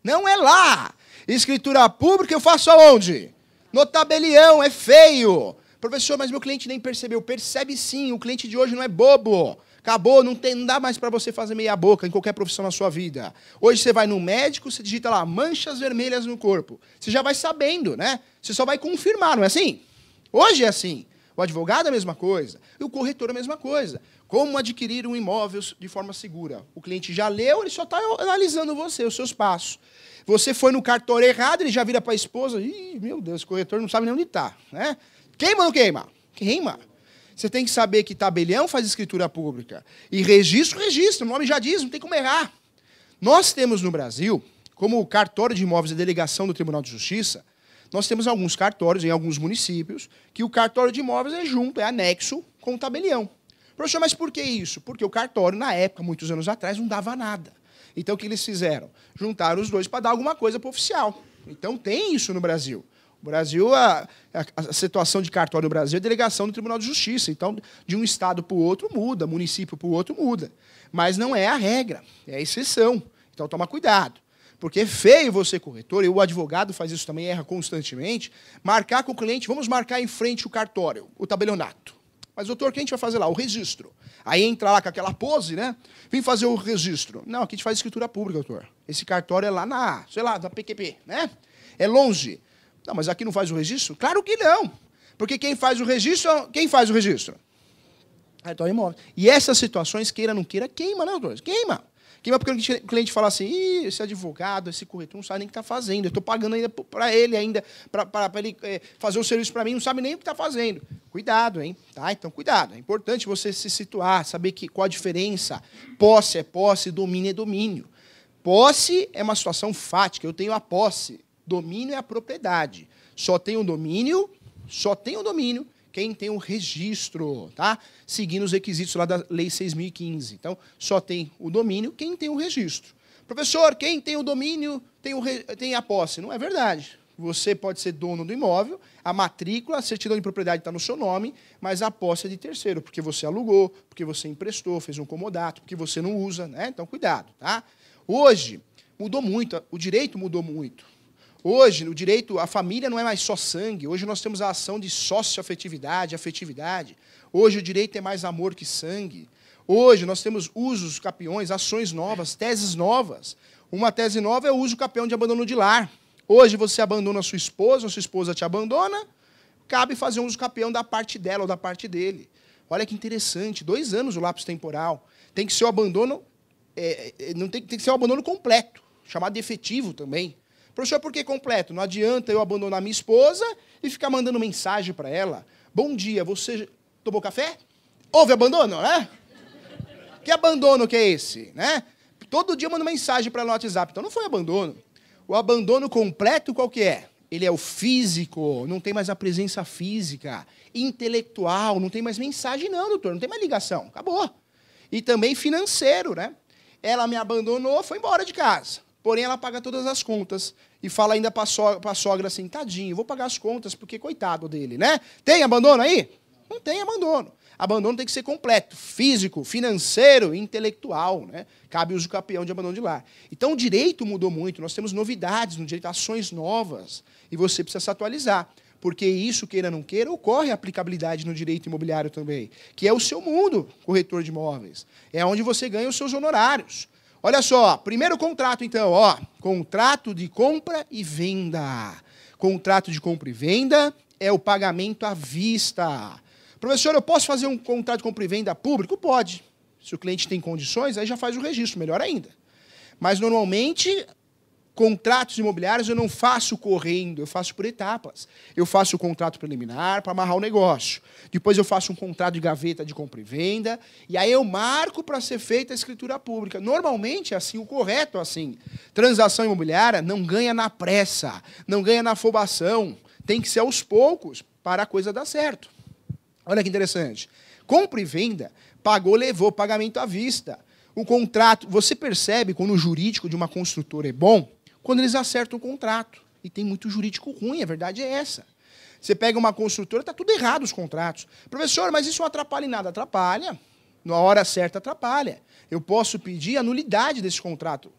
Não é lá! Escritura pública eu faço aonde? No tabelião, é feio. Professor, mas meu cliente nem percebeu. Percebe sim, o cliente de hoje não é bobo. Acabou, não, tem, não dá mais para você fazer meia boca em qualquer profissão na sua vida. Hoje você vai no médico, você digita lá manchas vermelhas no corpo. Você já vai sabendo, né? Você só vai confirmar, não é assim? Hoje é assim. O advogado é a mesma coisa, e o corretor é a mesma coisa. Como adquirir um imóvel de forma segura? O cliente já leu, ele só está analisando você, os seus passos. Você foi no cartório errado, ele já vira para a esposa, ih, meu Deus, o corretor não sabe nem onde está, né? Queima ou não queima? Queima. Você tem que saber que tabelião faz escritura pública. E registro, registro. O nome já diz, não tem como errar. Nós temos no Brasil, como o cartório de imóveis e delegação do Tribunal de Justiça, nós temos alguns cartórios em alguns municípios que o cartório de imóveis é junto, é anexo com o tabelião. Professor, mas por que isso? Porque o cartório, na época, muitos anos atrás, não dava nada. Então, o que eles fizeram? Juntaram os dois para dar alguma coisa para o oficial. Então, tem isso no Brasil. O Brasil, a, a, situação de cartório no Brasil é delegação do Tribunal de Justiça. Então, de um estado para o outro muda, município para o outro muda. Mas não é a regra, é a exceção. Então, toma cuidado. Porque é feio você, corretor, e o advogado faz isso também, erra constantemente, marcar com o cliente, vamos marcar em frente o cartório, o tabelionato. Mas, doutor, o que a gente vai fazer lá? O registro. Aí entra lá com aquela pose, né? Vem fazer o registro. Não, aqui a gente faz escritura pública, doutor. Esse cartório é lá na, sei lá, na PQP, né? É longe. Não, mas aqui não faz o registro? Claro que não. Porque quem faz o registro, quem faz o registro? É o imóvel. E essas situações, queira ou não queira, queima, né, doutor? Queima. Queima porque o cliente fala assim, Ih, esse advogado, esse corretor não sabe nem o que está fazendo. Eu estou pagando ainda para ele ainda, para ele é, fazer o serviço para mim, não sabe nem o que está fazendo. Cuidado, hein? Tá? Então, cuidado. É importante você se situar, saber que, qual a diferença. Posse é posse, domínio é domínio. Posse é uma situação fática, eu tenho a posse. Domínio é a propriedade. Só tem o domínio, só tem o domínio quem tem o registro, tá? Seguindo os requisitos lá da Lei 6015. Então, só tem o domínio quem tem o registro. Professor, quem tem o domínio tem, o re... tem a posse. Não é verdade. Você pode ser dono do imóvel, a matrícula, a certidão de propriedade está no seu nome, mas a posse é de terceiro, porque você alugou, porque você emprestou, fez um comodato, porque você não usa, né? Então, cuidado, tá? Hoje, mudou muito, o direito mudou muito. Hoje, o direito à família não é mais só sangue. Hoje nós temos a ação de socioafetividade, afetividade. Hoje o direito é mais amor que sangue. Hoje nós temos usos, capiões, ações novas, teses novas. Uma tese nova é o uso capião de abandono de lar. Hoje você abandona a sua esposa, a sua esposa te abandona, cabe fazer um uso capião da parte dela ou da parte dele. Olha que interessante, dois anos o lapso temporal. Tem que ser o abandono, é, é não tem, tem que ser o abandono completo, chamado de efetivo também. Professor, por que completo? Não adianta eu abandonar minha esposa e ficar mandando mensagem para ela. Bom dia, você tomou café? Houve abandono, né? Que abandono que é esse, né? Todo dia eu mando mensagem para ela no WhatsApp. Então não foi abandono. O abandono completo qual que é? Ele é o físico, não tem mais a presença física, intelectual, não tem mais mensagem não, doutor, não tem mais ligação, acabou. E também financeiro, né? Ela me abandonou, foi embora de casa. Porém, ela paga todas as contas e fala ainda para a sogra assim, tadinho, vou pagar as contas, porque coitado dele, né? Tem abandono aí? Não tem abandono. Abandono tem que ser completo, físico, financeiro, intelectual, né? Cabe o uso campeão de abandono de lá Então o direito mudou muito, nós temos novidades no direito, ações novas, e você precisa se atualizar. Porque isso, queira ou não queira, ocorre aplicabilidade no direito imobiliário também, que é o seu mundo, corretor de imóveis. É onde você ganha os seus honorários. Olha só, primeiro contrato então, ó, contrato de compra e venda. Contrato de compra e venda é o pagamento à vista. Professor, eu posso fazer um contrato de compra e venda público? Pode. Se o cliente tem condições, aí já faz o registro, melhor ainda. Mas normalmente contratos imobiliários eu não faço correndo, eu faço por etapas. Eu faço o contrato preliminar para amarrar o negócio. Depois eu faço um contrato de gaveta de compra e venda. E aí eu marco para ser feita a escritura pública. Normalmente é assim, o correto é assim. Transação imobiliária não ganha na pressa, não ganha na afobação. Tem que ser aos poucos para a coisa dar certo. Olha que interessante. Compra e venda, pagou, levou, pagamento à vista. O contrato, você percebe quando o jurídico de uma construtora é bom? quando eles acertam o contrato. E tem muito jurídico ruim, a verdade é essa. Você pega uma construtora, está tudo errado os contratos. Professor, mas isso não atrapalha em nada. Atrapalha. Na hora certa, atrapalha. Eu posso pedir a nulidade desse contrato.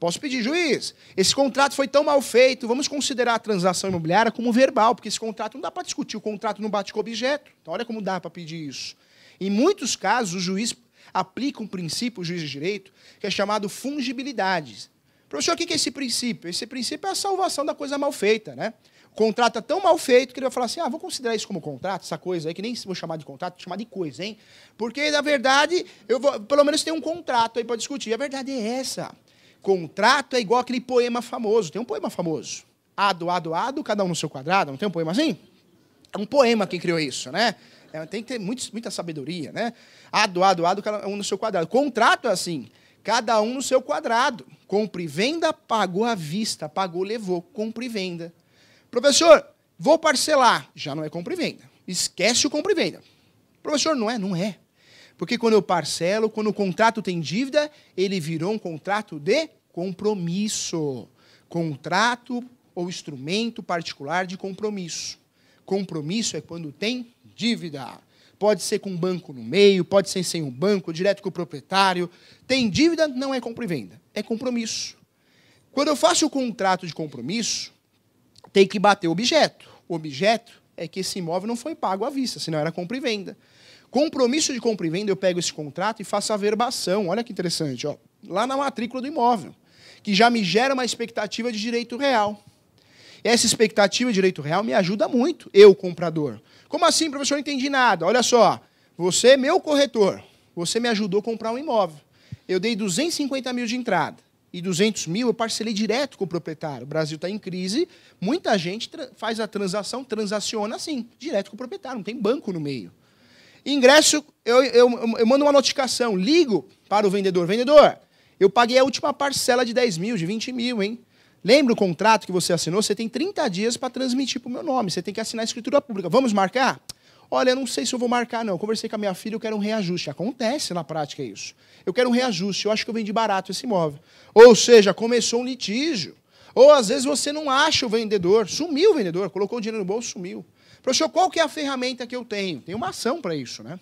Posso pedir, juiz, esse contrato foi tão mal feito, vamos considerar a transação imobiliária como verbal, porque esse contrato não dá para discutir, o contrato não bate com o objeto. Então, olha como dá para pedir isso. Em muitos casos, o juiz aplica um princípio, o juiz de direito, que é chamado fungibilidade. Professor, o que é esse princípio? Esse princípio é a salvação da coisa mal feita, né? O contrato é tão mal feito que ele vai falar assim: ah, vou considerar isso como contrato, essa coisa aí, que nem vou chamar de contrato, vou chamar de coisa, hein? Porque, na verdade, eu vou, pelo menos tem um contrato aí para discutir. A verdade é essa. Contrato é igual aquele poema famoso. Tem um poema famoso. Ado, ado, ado, cada um no seu quadrado. Não tem um poema assim? É um poema quem criou isso, né? É, tem que ter muito, muita sabedoria, né? Ado, ado, ado, cada um no seu quadrado. Contrato é assim. Cada um no seu quadrado. Compre e venda, pagou à vista, pagou, levou, compre e venda. Professor, vou parcelar. Já não é compra e venda. Esquece o compra e venda. Professor, não é? Não é. Porque quando eu parcelo, quando o contrato tem dívida, ele virou um contrato de compromisso. Contrato ou instrumento particular de compromisso. Compromisso é quando tem dívida pode ser com um banco no meio, pode ser sem um banco, direto com o proprietário. Tem dívida, não é compra e venda, é compromisso. Quando eu faço o contrato de compromisso, tem que bater o objeto. O objeto é que esse imóvel não foi pago à vista, senão era compra e venda. Compromisso de compra e venda, eu pego esse contrato e faço a verbação. Olha que interessante, ó, lá na matrícula do imóvel, que já me gera uma expectativa de direito real. Essa expectativa de direito real me ajuda muito, eu, comprador. Como assim, professor? Não entendi nada. Olha só, você é meu corretor, você me ajudou a comprar um imóvel. Eu dei 250 mil de entrada e 200 mil eu parcelei direto com o proprietário. O Brasil está em crise, muita gente faz a transação, transaciona assim, direto com o proprietário, não tem banco no meio. Ingresso, eu, eu, eu mando uma notificação, ligo para o vendedor: vendedor, eu paguei a última parcela de 10 mil, de 20 mil, hein? Lembra o contrato que você assinou? Você tem 30 dias para transmitir para o meu nome. Você tem que assinar a escritura pública. Vamos marcar? Olha, eu não sei se eu vou marcar, não. Eu conversei com a minha filha, eu quero um reajuste. Acontece na prática isso. Eu quero um reajuste, eu acho que eu vendi barato esse imóvel. Ou seja, começou um litígio. Ou às vezes você não acha o vendedor, sumiu o vendedor, colocou o dinheiro no bolso, sumiu. Professor, qual que é a ferramenta que eu tenho? Tem uma ação para isso, né?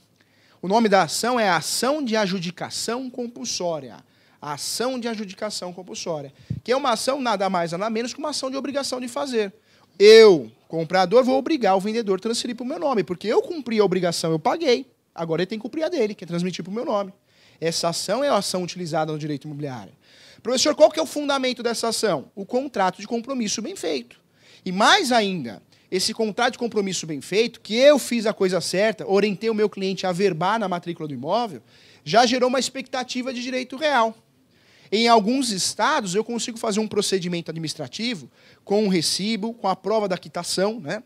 O nome da ação é Ação de Adjudicação Compulsória. A ação de adjudicação compulsória, que é uma ação nada mais nada menos que uma ação de obrigação de fazer. Eu, comprador, vou obrigar o vendedor a transferir para o meu nome, porque eu cumpri a obrigação, eu paguei. Agora ele tem que cumprir a dele, que é transmitir para o meu nome. Essa ação é a ação utilizada no direito imobiliário. Professor, qual que é o fundamento dessa ação? O contrato de compromisso bem feito. E mais ainda, esse contrato de compromisso bem feito, que eu fiz a coisa certa, orientei o meu cliente a verbar na matrícula do imóvel, já gerou uma expectativa de direito real. Em alguns estados, eu consigo fazer um procedimento administrativo com um recibo, com a prova da quitação, né?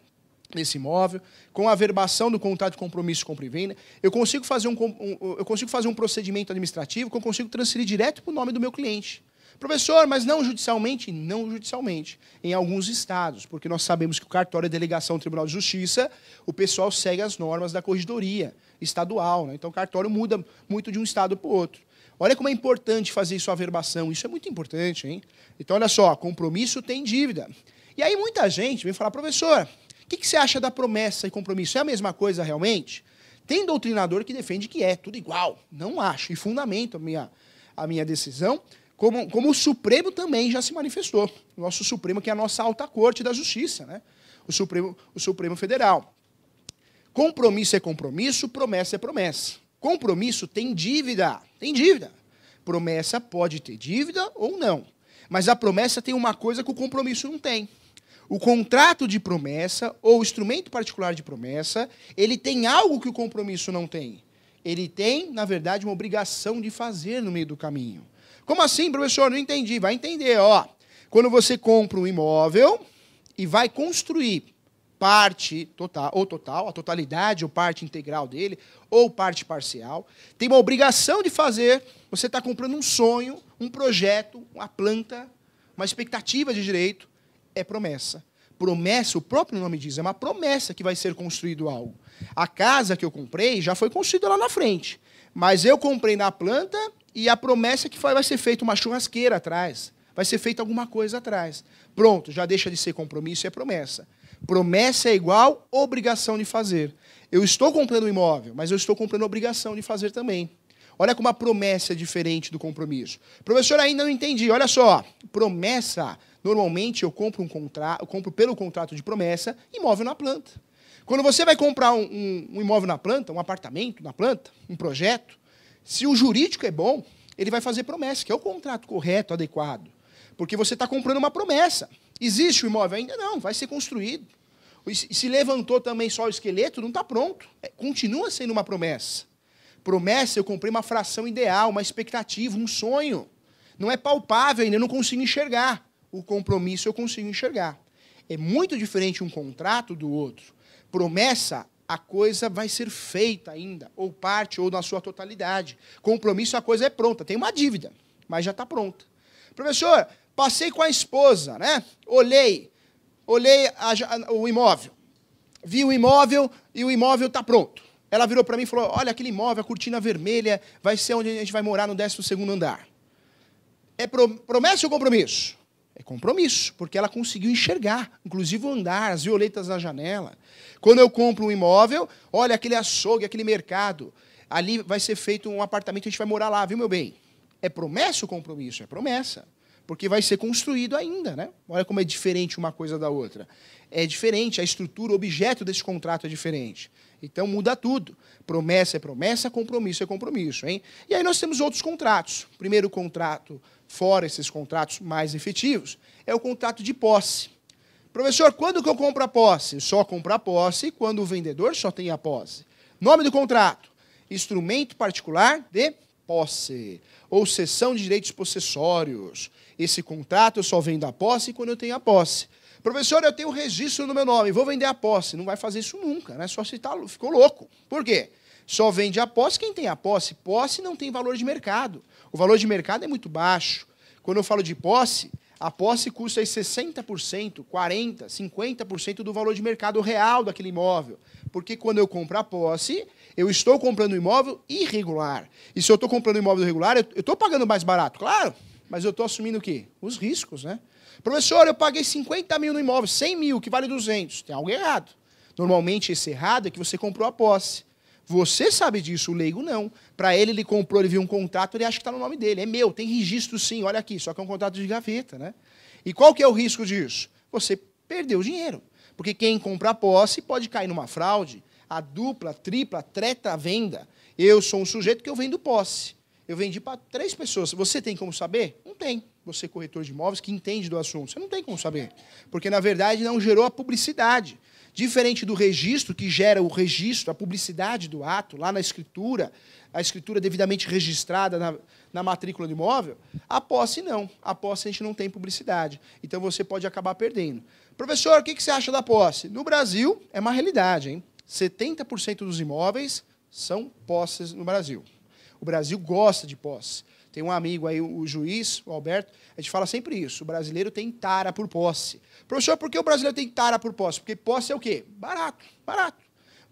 nesse imóvel, com a verbação do contrato de compromisso compra e venda, eu consigo fazer um, um, eu consigo fazer um procedimento administrativo que eu consigo transferir direto para o nome do meu cliente. Professor, mas não judicialmente? Não judicialmente. Em alguns estados, porque nós sabemos que o cartório é delegação do Tribunal de Justiça, o pessoal segue as normas da corregedoria estadual. Né? Então, o cartório muda muito de um estado para o outro. Olha como é importante fazer sua averbação. Isso é muito importante, hein? Então, olha só, compromisso tem dívida. E aí muita gente vem falar, professor, o que, que você acha da promessa e compromisso? É a mesma coisa realmente? Tem doutrinador que defende que é tudo igual. Não acho. E fundamento a minha, a minha decisão, como, como o Supremo também já se manifestou. O nosso Supremo, que é a nossa alta corte da justiça, né? O Supremo, o Supremo Federal. Compromisso é compromisso, promessa é promessa. Compromisso tem dívida, tem dívida. Promessa pode ter dívida ou não. Mas a promessa tem uma coisa que o compromisso não tem. O contrato de promessa ou instrumento particular de promessa, ele tem algo que o compromisso não tem. Ele tem, na verdade, uma obrigação de fazer no meio do caminho. Como assim, professor? Não entendi. Vai entender, ó. Quando você compra um imóvel e vai construir, parte total, ou total, a totalidade, ou parte integral dele, ou parte parcial. Tem uma obrigação de fazer. Você está comprando um sonho, um projeto, uma planta, uma expectativa de direito. É promessa. Promessa, o próprio nome diz, é uma promessa que vai ser construído algo. A casa que eu comprei já foi construída lá na frente. Mas eu comprei na planta e a promessa é que vai ser feita uma churrasqueira atrás. Vai ser feita alguma coisa atrás. Pronto, já deixa de ser compromisso e é promessa. Promessa é igual obrigação de fazer. Eu estou comprando um imóvel, mas eu estou comprando obrigação de fazer também. Olha como a promessa é diferente do compromisso. Professor, ainda não entendi. Olha só, promessa. Normalmente eu compro um contrato, compro pelo contrato de promessa imóvel na planta. Quando você vai comprar um, um, um imóvel na planta, um apartamento na planta, um projeto, se o jurídico é bom, ele vai fazer promessa, que é o contrato correto, adequado. Porque você está comprando uma promessa. Existe o imóvel? Ainda não, vai ser construído. E se levantou também só o esqueleto, não está pronto. É, continua sendo uma promessa. Promessa, eu comprei uma fração ideal, uma expectativa, um sonho. Não é palpável ainda, eu não consigo enxergar. O compromisso eu consigo enxergar. É muito diferente um contrato do outro. Promessa, a coisa vai ser feita ainda, ou parte, ou na sua totalidade. Compromisso, a coisa é pronta. Tem uma dívida, mas já está pronta. Professor, Passei com a esposa, né? Olhei, olhei a, a, o imóvel. Vi o imóvel e o imóvel está pronto. Ela virou para mim e falou: Olha, aquele imóvel, a cortina vermelha, vai ser onde a gente vai morar no 12 andar. É pro, promessa ou compromisso? É compromisso, porque ela conseguiu enxergar, inclusive o andar, as violetas na janela. Quando eu compro um imóvel, olha aquele açougue, aquele mercado. Ali vai ser feito um apartamento, a gente vai morar lá, viu, meu bem? É promessa ou compromisso? É promessa porque vai ser construído ainda. Né? Olha como é diferente uma coisa da outra. É diferente, a estrutura, o objeto desse contrato é diferente. Então muda tudo. Promessa é promessa, compromisso é compromisso. Hein? E aí nós temos outros contratos. Primeiro contrato, fora esses contratos mais efetivos, é o contrato de posse. Professor, quando que eu compro a posse? Só compro a posse quando o vendedor só tem a posse. Nome do contrato: instrumento particular de posse, ou cessão de direitos possessórios. Esse contrato eu só vendo a posse quando eu tenho a posse. Professor, eu tenho o registro no meu nome, vou vender a posse. Não vai fazer isso nunca, né? Só se tá, ficou louco. Por quê? Só vende a posse quem tem a posse. Posse não tem valor de mercado. O valor de mercado é muito baixo. Quando eu falo de posse, a posse custa aí 60%, 40%, 50% do valor de mercado real daquele imóvel. Porque quando eu compro a posse, eu estou comprando um imóvel irregular. E se eu estou comprando um imóvel irregular, eu estou pagando mais barato, claro, mas eu estou assumindo o quê? Os riscos, né? Professor, eu paguei 50 mil no imóvel, 100 mil, que vale 200. Tem algo errado. Normalmente, esse errado é que você comprou a posse. Você sabe disso, o leigo não. Para ele, ele comprou, ele viu um contrato, ele acha que está no nome dele. É meu, tem registro sim, olha aqui, só que é um contrato de gaveta, né? E qual que é o risco disso? Você perdeu o dinheiro. Porque quem compra a posse pode cair numa fraude, a dupla, tripla, treta venda. Eu sou um sujeito que eu vendo posse. Eu vendi para três pessoas. Você tem como saber? Não tem. Você, corretor de imóveis, que entende do assunto. Você não tem como saber. Porque, na verdade, não gerou a publicidade. Diferente do registro, que gera o registro, a publicidade do ato, lá na escritura, a escritura devidamente registrada na, na matrícula do imóvel, a posse não. A posse a gente não tem publicidade. Então você pode acabar perdendo. Professor, o que você acha da posse? No Brasil, é uma realidade, hein? 70% dos imóveis são posses no Brasil. O Brasil gosta de posse. Tem um amigo aí, o juiz, o Alberto, a gente fala sempre isso. O brasileiro tem tara por posse. Professor, por que o brasileiro tem tara por posse? Porque posse é o quê? Barato, barato.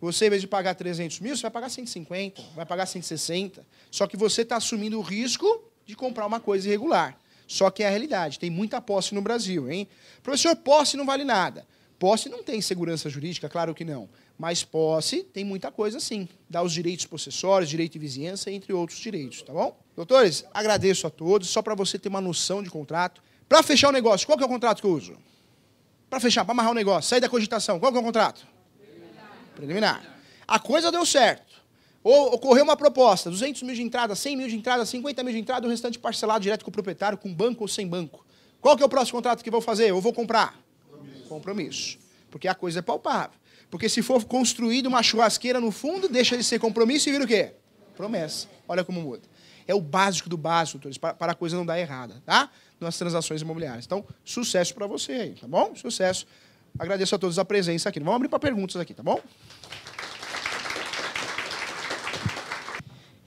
Você, em vez de pagar 300 mil, você vai pagar 150, vai pagar 160. Só que você está assumindo o risco de comprar uma coisa irregular. Só que é a realidade. Tem muita posse no Brasil, hein? Professor, posse não vale nada. Posse não tem segurança jurídica, claro que não. Mas posse tem muita coisa sim. Dá os direitos possessórios, direito de vizinhança, entre outros direitos, tá bom? Doutores, agradeço a todos, só para você ter uma noção de contrato. Para fechar o negócio, qual que é o contrato que eu uso? Para fechar, para amarrar o negócio, sair da cogitação, qual que é o contrato? Preliminar. Preliminar. A coisa deu certo. Ou ocorreu uma proposta, 200 mil de entrada, 100 mil de entrada, 50 mil de entrada, o restante parcelado direto com o proprietário, com banco ou sem banco. Qual que é o próximo contrato que vou fazer? Eu vou comprar? Compromisso. compromisso. Porque a coisa é palpável. Porque se for construído uma churrasqueira no fundo, deixa de ser compromisso e vira o quê? Promessa. Olha como muda. É o básico do básico, doutores, para a coisa não dar errada, tá? Nas transações imobiliárias. Então, sucesso para você aí, tá bom? Sucesso. Agradeço a todos a presença aqui. Vamos abrir para perguntas aqui, tá bom?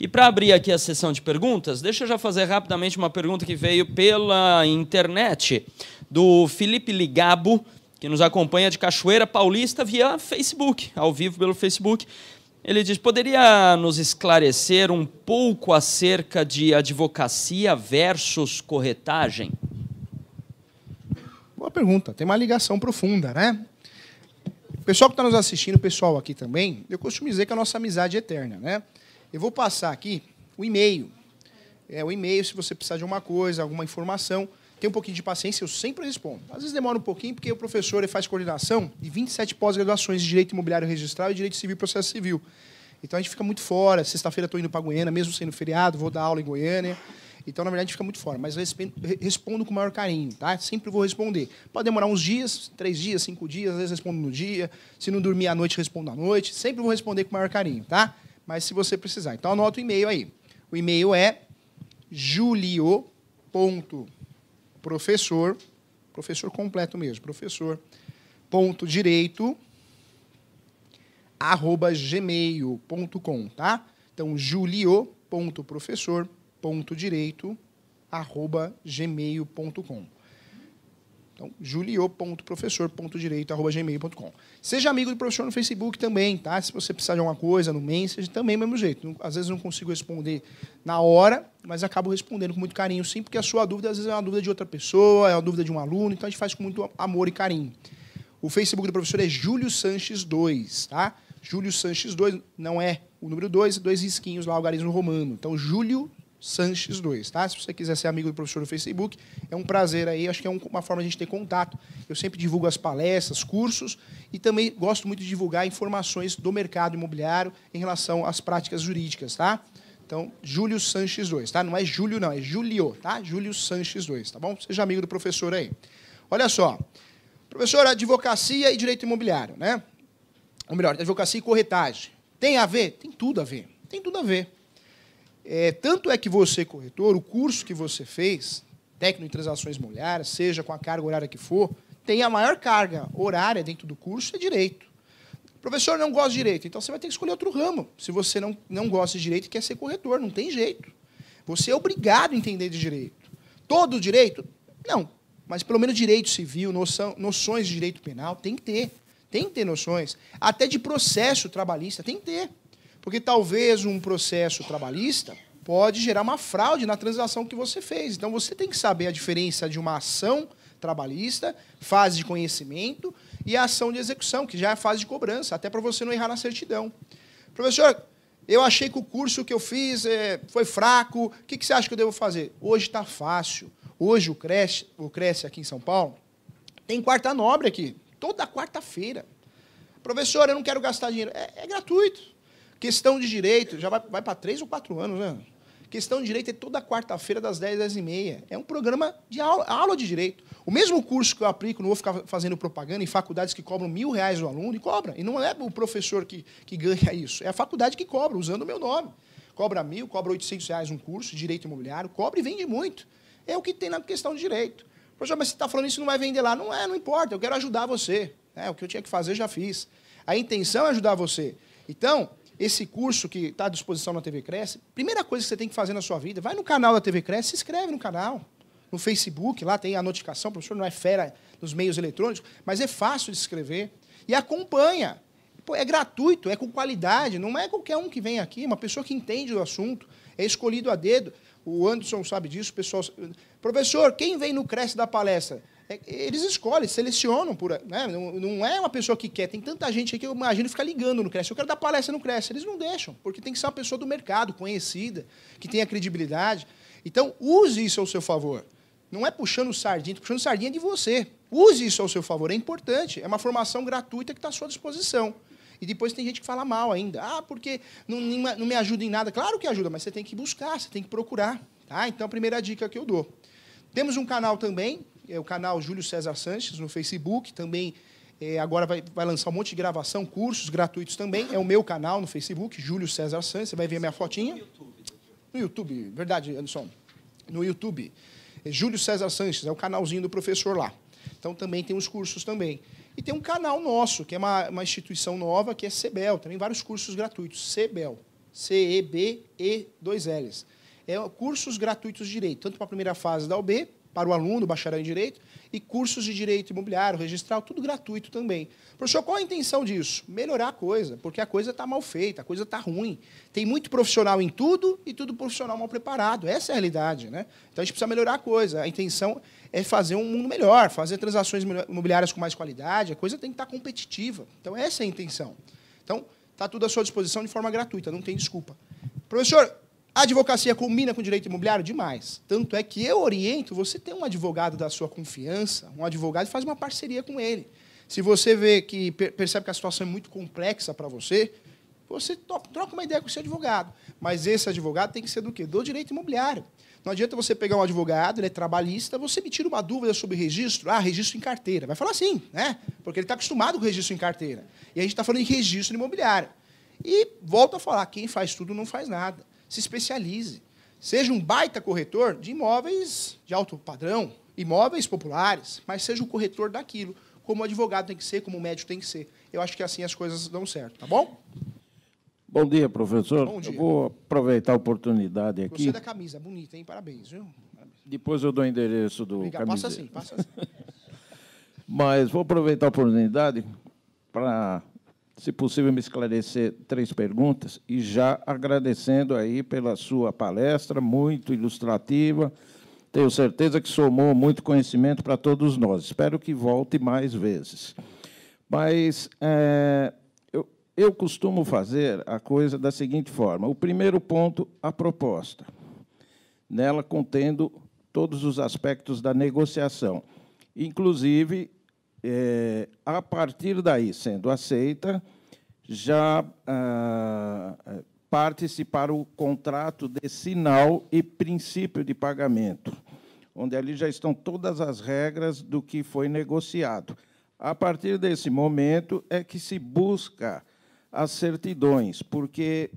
E para abrir aqui a sessão de perguntas, deixa eu já fazer rapidamente uma pergunta que veio pela internet do Felipe Ligabo, que nos acompanha de Cachoeira Paulista via Facebook, ao vivo pelo Facebook. Ele diz: poderia nos esclarecer um pouco acerca de advocacia versus corretagem? Boa pergunta, tem uma ligação profunda, né? O pessoal que está nos assistindo, o pessoal aqui também, eu costumo dizer que a nossa amizade é eterna, né? Eu vou passar aqui o e-mail. É o e-mail, se você precisar de alguma coisa, alguma informação, tem um pouquinho de paciência, eu sempre respondo. Às vezes demora um pouquinho, porque o professor faz coordenação de 27 pós-graduações de Direito Imobiliário Registral e Direito Civil e Processo Civil. Então a gente fica muito fora. Sexta-feira estou indo para Goiânia, mesmo sendo feriado, vou dar aula em Goiânia. Então, na verdade, fica muito fora. Mas respondo com o maior carinho, tá? Sempre vou responder. Pode demorar uns dias, três dias, cinco dias, às vezes respondo no dia. Se não dormir à noite, respondo à noite. Sempre vou responder com o maior carinho, tá? mas se você precisar. Então anota o e-mail aí. O e-mail é julio.professor, professor completo mesmo, professor ponto direito arroba gmail.com, tá? Então, julio.professor.direito arroba gmail.com. Então, julio.professor.direito.gmail.com. Seja amigo do professor no Facebook também, tá? Se você precisar de alguma coisa, no Messenger, também, mesmo jeito. Às vezes não consigo responder na hora, mas acabo respondendo com muito carinho, sim, porque a sua dúvida, às vezes, é uma dúvida de outra pessoa, é uma dúvida de um aluno, então a gente faz com muito amor e carinho. O Facebook do professor é Júlio Sanches 2, tá? Júlio Sanches 2 não é o número 2, é dois risquinhos lá, o algarismo romano. Então, Júlio Sanches 2, tá? Se você quiser ser amigo do professor no Facebook, é um prazer aí, acho que é uma forma de a gente ter contato. Eu sempre divulgo as palestras, cursos e também gosto muito de divulgar informações do mercado imobiliário em relação às práticas jurídicas, tá? Então, Júlio Sanches 2, tá? Não é Júlio não, é Julio, tá? Júlio Sanches 2, tá bom? Seja amigo do professor aí. Olha só. Professor, advocacia e direito imobiliário, né? Ou melhor, advocacia e corretagem. Tem a ver? Tem tudo a ver. Tem tudo a ver. É, tanto é que você, corretor, o curso que você fez, técnico em transações imobiliárias, seja com a carga horária que for, tem a maior carga horária dentro do curso é direito. O professor não gosta de direito, então você vai ter que escolher outro ramo. Se você não, não gosta de direito e quer ser corretor, não tem jeito. Você é obrigado a entender de direito. Todo direito? Não. Mas pelo menos direito civil, noção, noções de direito penal, tem que ter. Tem que ter noções. Até de processo trabalhista, tem que ter. Porque talvez um processo trabalhista pode gerar uma fraude na transação que você fez. Então você tem que saber a diferença de uma ação trabalhista, fase de conhecimento e a ação de execução, que já é a fase de cobrança, até para você não errar na certidão. Professor, eu achei que o curso que eu fiz eh, foi fraco, o que, você acha que eu devo fazer? Hoje está fácil. Hoje o Cresce, o Cresce aqui em São Paulo tem quarta nobre aqui, toda quarta-feira. Professor, eu não quero gastar dinheiro. É, é gratuito. Questão de direito, já vai, vai para três ou quatro anos, né? Questão de direito é toda quarta-feira, das 10 às 10h30. É um programa de aula, aula de direito. O mesmo curso que eu aplico, não vou ficar fazendo propaganda, em faculdades que cobram mil reais o aluno, e cobra. E não é o professor que, que ganha isso, é a faculdade que cobra, usando o meu nome. Cobra mil, cobra 800 reais um curso, de direito imobiliário, cobra e vende muito. É o que tem na questão de direito. Professor, mas você está falando isso não vai vender lá. Não é, não importa, eu quero ajudar você. É, o que eu tinha que fazer, eu já fiz. A intenção é ajudar você. Então, esse curso que está à disposição na TV Cresce, primeira coisa que você tem que fazer na sua vida, vai no canal da TV Cresce, se inscreve no canal. No Facebook, lá tem a notificação, o professor não é fera nos meios eletrônicos, mas é fácil de se inscrever E acompanha. Pô, é gratuito, é com qualidade, não é qualquer um que vem aqui, uma pessoa que entende o assunto, é escolhido a dedo. O Anderson sabe disso, o pessoal. Professor, quem vem no Cresce da palestra? É, eles escolhem, selecionam. por né? não, não, é uma pessoa que quer. Tem tanta gente aí que eu imagino ficar ligando no Cresce. Eu quero dar palestra no Cresce. Eles não deixam, porque tem que ser uma pessoa do mercado, conhecida, que tenha credibilidade. Então, use isso ao seu favor. Não é puxando sardinha, puxando sardinha de você. Use isso ao seu favor, é importante. É uma formação gratuita que está à sua disposição. E depois tem gente que fala mal ainda. Ah, porque não, não me ajuda em nada. Claro que ajuda, mas você tem que buscar, você tem que procurar. Tá? Então, a primeira dica que eu dou. Temos um canal também, é o canal Júlio César Sanches no Facebook, também é, agora vai, vai, lançar um monte de gravação, cursos gratuitos também. É o meu canal no Facebook, Júlio César Sanches, você vai ver a minha fotinha. No YouTube, verdade, Anderson. No YouTube. É Júlio César Sanches, é o canalzinho do professor lá. Então também tem os cursos também. E tem um canal nosso, que é uma, uma instituição nova, que é CEBEL, também vários cursos gratuitos. CEBEL, C-E-B-E, dois L's. É cursos gratuitos de direito, tanto para a primeira fase da OB, para o aluno, bacharel em Direito, e cursos de Direito Imobiliário, registral, tudo gratuito também. Professor, qual a intenção disso? Melhorar a coisa, porque a coisa está mal feita, a coisa está ruim. Tem muito profissional em tudo e tudo profissional mal preparado. Essa é a realidade, né? Então a gente precisa melhorar a coisa. A intenção é fazer um mundo melhor, fazer transações imobiliárias com mais qualidade, a coisa tem que estar tá competitiva. Então essa é a intenção. Então, está tudo à sua disposição de forma gratuita, não tem desculpa. Professor, a advocacia combina com direito imobiliário? Demais. Tanto é que eu oriento você ter um advogado da sua confiança, um advogado e faz uma parceria com ele. Se você vê que percebe que a situação é muito complexa para você, você troca uma ideia com o seu advogado. Mas esse advogado tem que ser do quê? Do direito imobiliário. Não adianta você pegar um advogado, ele é trabalhista, você me tira uma dúvida sobre registro. Ah, registro em carteira. Vai falar assim, né? Porque ele está acostumado com registro em carteira. E a gente está falando em registro imobiliário. E volta a falar, quem faz tudo não faz nada se especialize. Seja um baita corretor de imóveis de alto padrão, imóveis populares, mas seja um corretor daquilo, como o advogado tem que ser, como o médico tem que ser. Eu acho que assim as coisas dão certo, tá bom? Bom dia, professor. Bom dia. Eu vou aproveitar a oportunidade aqui. Você é da camisa, bonita, hein? Parabéns, viu? Parabéns. Depois eu dou o endereço do Obrigado. Passa assim, passa assim. [LAUGHS] Mas vou aproveitar a oportunidade para se possível, me esclarecer três perguntas, e já agradecendo aí pela sua palestra, muito ilustrativa. Tenho certeza que somou muito conhecimento para todos nós. Espero que volte mais vezes. Mas é, eu, eu costumo fazer a coisa da seguinte forma: o primeiro ponto, a proposta, nela contendo todos os aspectos da negociação, inclusive é, a partir daí, sendo aceita, já ah, parte-se para o contrato de sinal e princípio de pagamento, onde ali já estão todas as regras do que foi negociado. A partir desse momento é que se busca as certidões, porque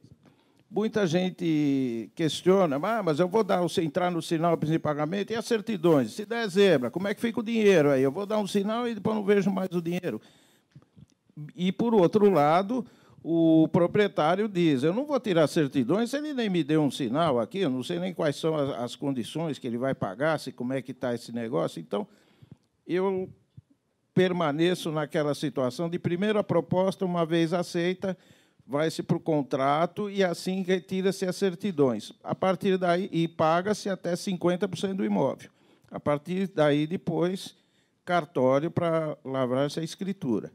Muita gente questiona, ah, mas eu vou dar, entrar no sinal de pagamento e as certidões. Se der zebra, como é que fica o dinheiro aí? Eu vou dar um sinal e depois não vejo mais o dinheiro. E, por outro lado, o proprietário diz: Eu não vou tirar certidões se ele nem me deu um sinal aqui, eu não sei nem quais são as, as condições que ele vai pagar, se como é que está esse negócio. Então, eu permaneço naquela situação de primeira proposta, uma vez aceita, vai-se para o contrato e assim retira-se as certidões. A partir daí, e paga-se até 50% do imóvel. A partir daí, depois, cartório para lavrar-se a escritura.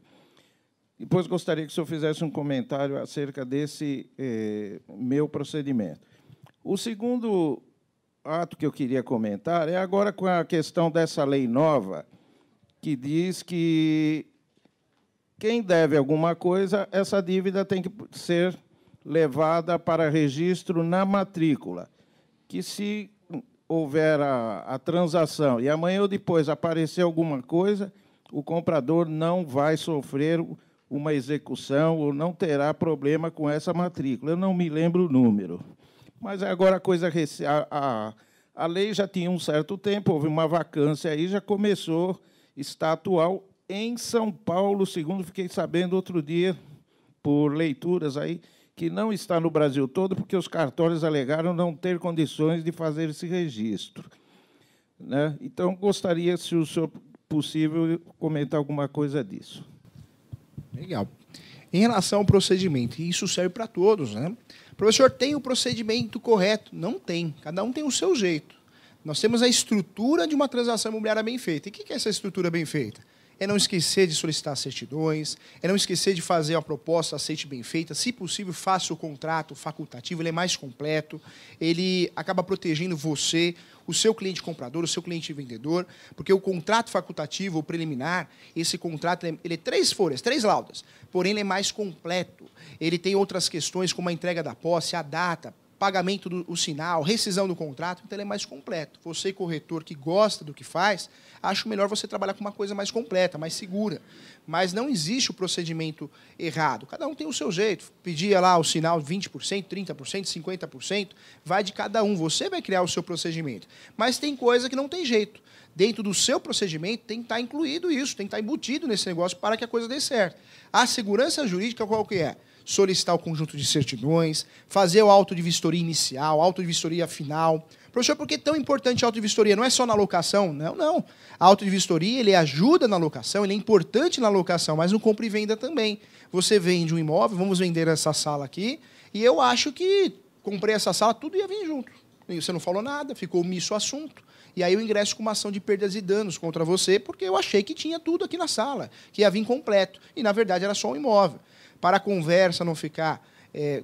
Depois gostaria que o senhor fizesse um comentário acerca desse eh, meu procedimento. O segundo ato que eu queria comentar é agora com a questão dessa lei nova que diz que quem deve alguma coisa, essa dívida tem que ser levada para registro na matrícula, que se houver a, a transação e amanhã ou depois aparecer alguma coisa, o comprador não vai sofrer uma execução ou não terá problema com essa matrícula. Eu não me lembro o número. Mas agora a coisa. A, a, a lei já tinha um certo tempo, houve uma vacância aí, já começou, está atual, em São Paulo, segundo fiquei sabendo outro dia, por leituras aí, que não está no Brasil todo, porque os cartórios alegaram não ter condições de fazer esse registro. Né? Então, gostaria, se o senhor possível, comentar alguma coisa disso. Legal. Em relação ao procedimento, e isso serve para todos, né? professor, tem o procedimento correto? Não tem. Cada um tem o seu jeito. Nós temos a estrutura de uma transação imobiliária bem feita. E o que é essa estrutura bem feita? é não esquecer de solicitar certidões, é não esquecer de fazer a proposta aceite bem feita. Se possível, faça o contrato facultativo, ele é mais completo, ele acaba protegendo você, o seu cliente comprador, o seu cliente vendedor, porque o contrato facultativo, o preliminar, esse contrato ele é, é três folhas, três laudas, porém ele é mais completo. Ele tem outras questões, como a entrega da posse, a data, pagamento do o sinal, rescisão do contrato, então ele é mais completo. Você, corretor que gosta do que faz, acho melhor você trabalhar com uma coisa mais completa, mais segura. Mas não existe o procedimento errado. Cada um tem o seu jeito. Pedia lá o sinal 20%, 30%, 50%, vai de cada um. Você vai criar o seu procedimento. Mas tem coisa que não tem jeito. Dentro do seu procedimento tem que estar incluído isso, tem que estar embutido nesse negócio para que a coisa dê certo. A segurança jurídica qual que é? solicitar o conjunto de certidões, fazer o auto de vistoria inicial, auto de vistoria final. Professor, por que é tão importante a auto de vistoria? Não é só na locação? Não, não. A auto de vistoria ele ajuda na locação, ele é importante na locação, mas no compra e venda também. Você vende um imóvel, vamos vender essa sala aqui, e eu acho que comprei essa sala, tudo ia vir junto. E você não falou nada, ficou omisso o assunto. E aí eu ingresso com uma ação de perdas e danos contra você, porque eu achei que tinha tudo aqui na sala, que ia vir completo. E, na verdade, era só um imóvel para a conversa não ficar é,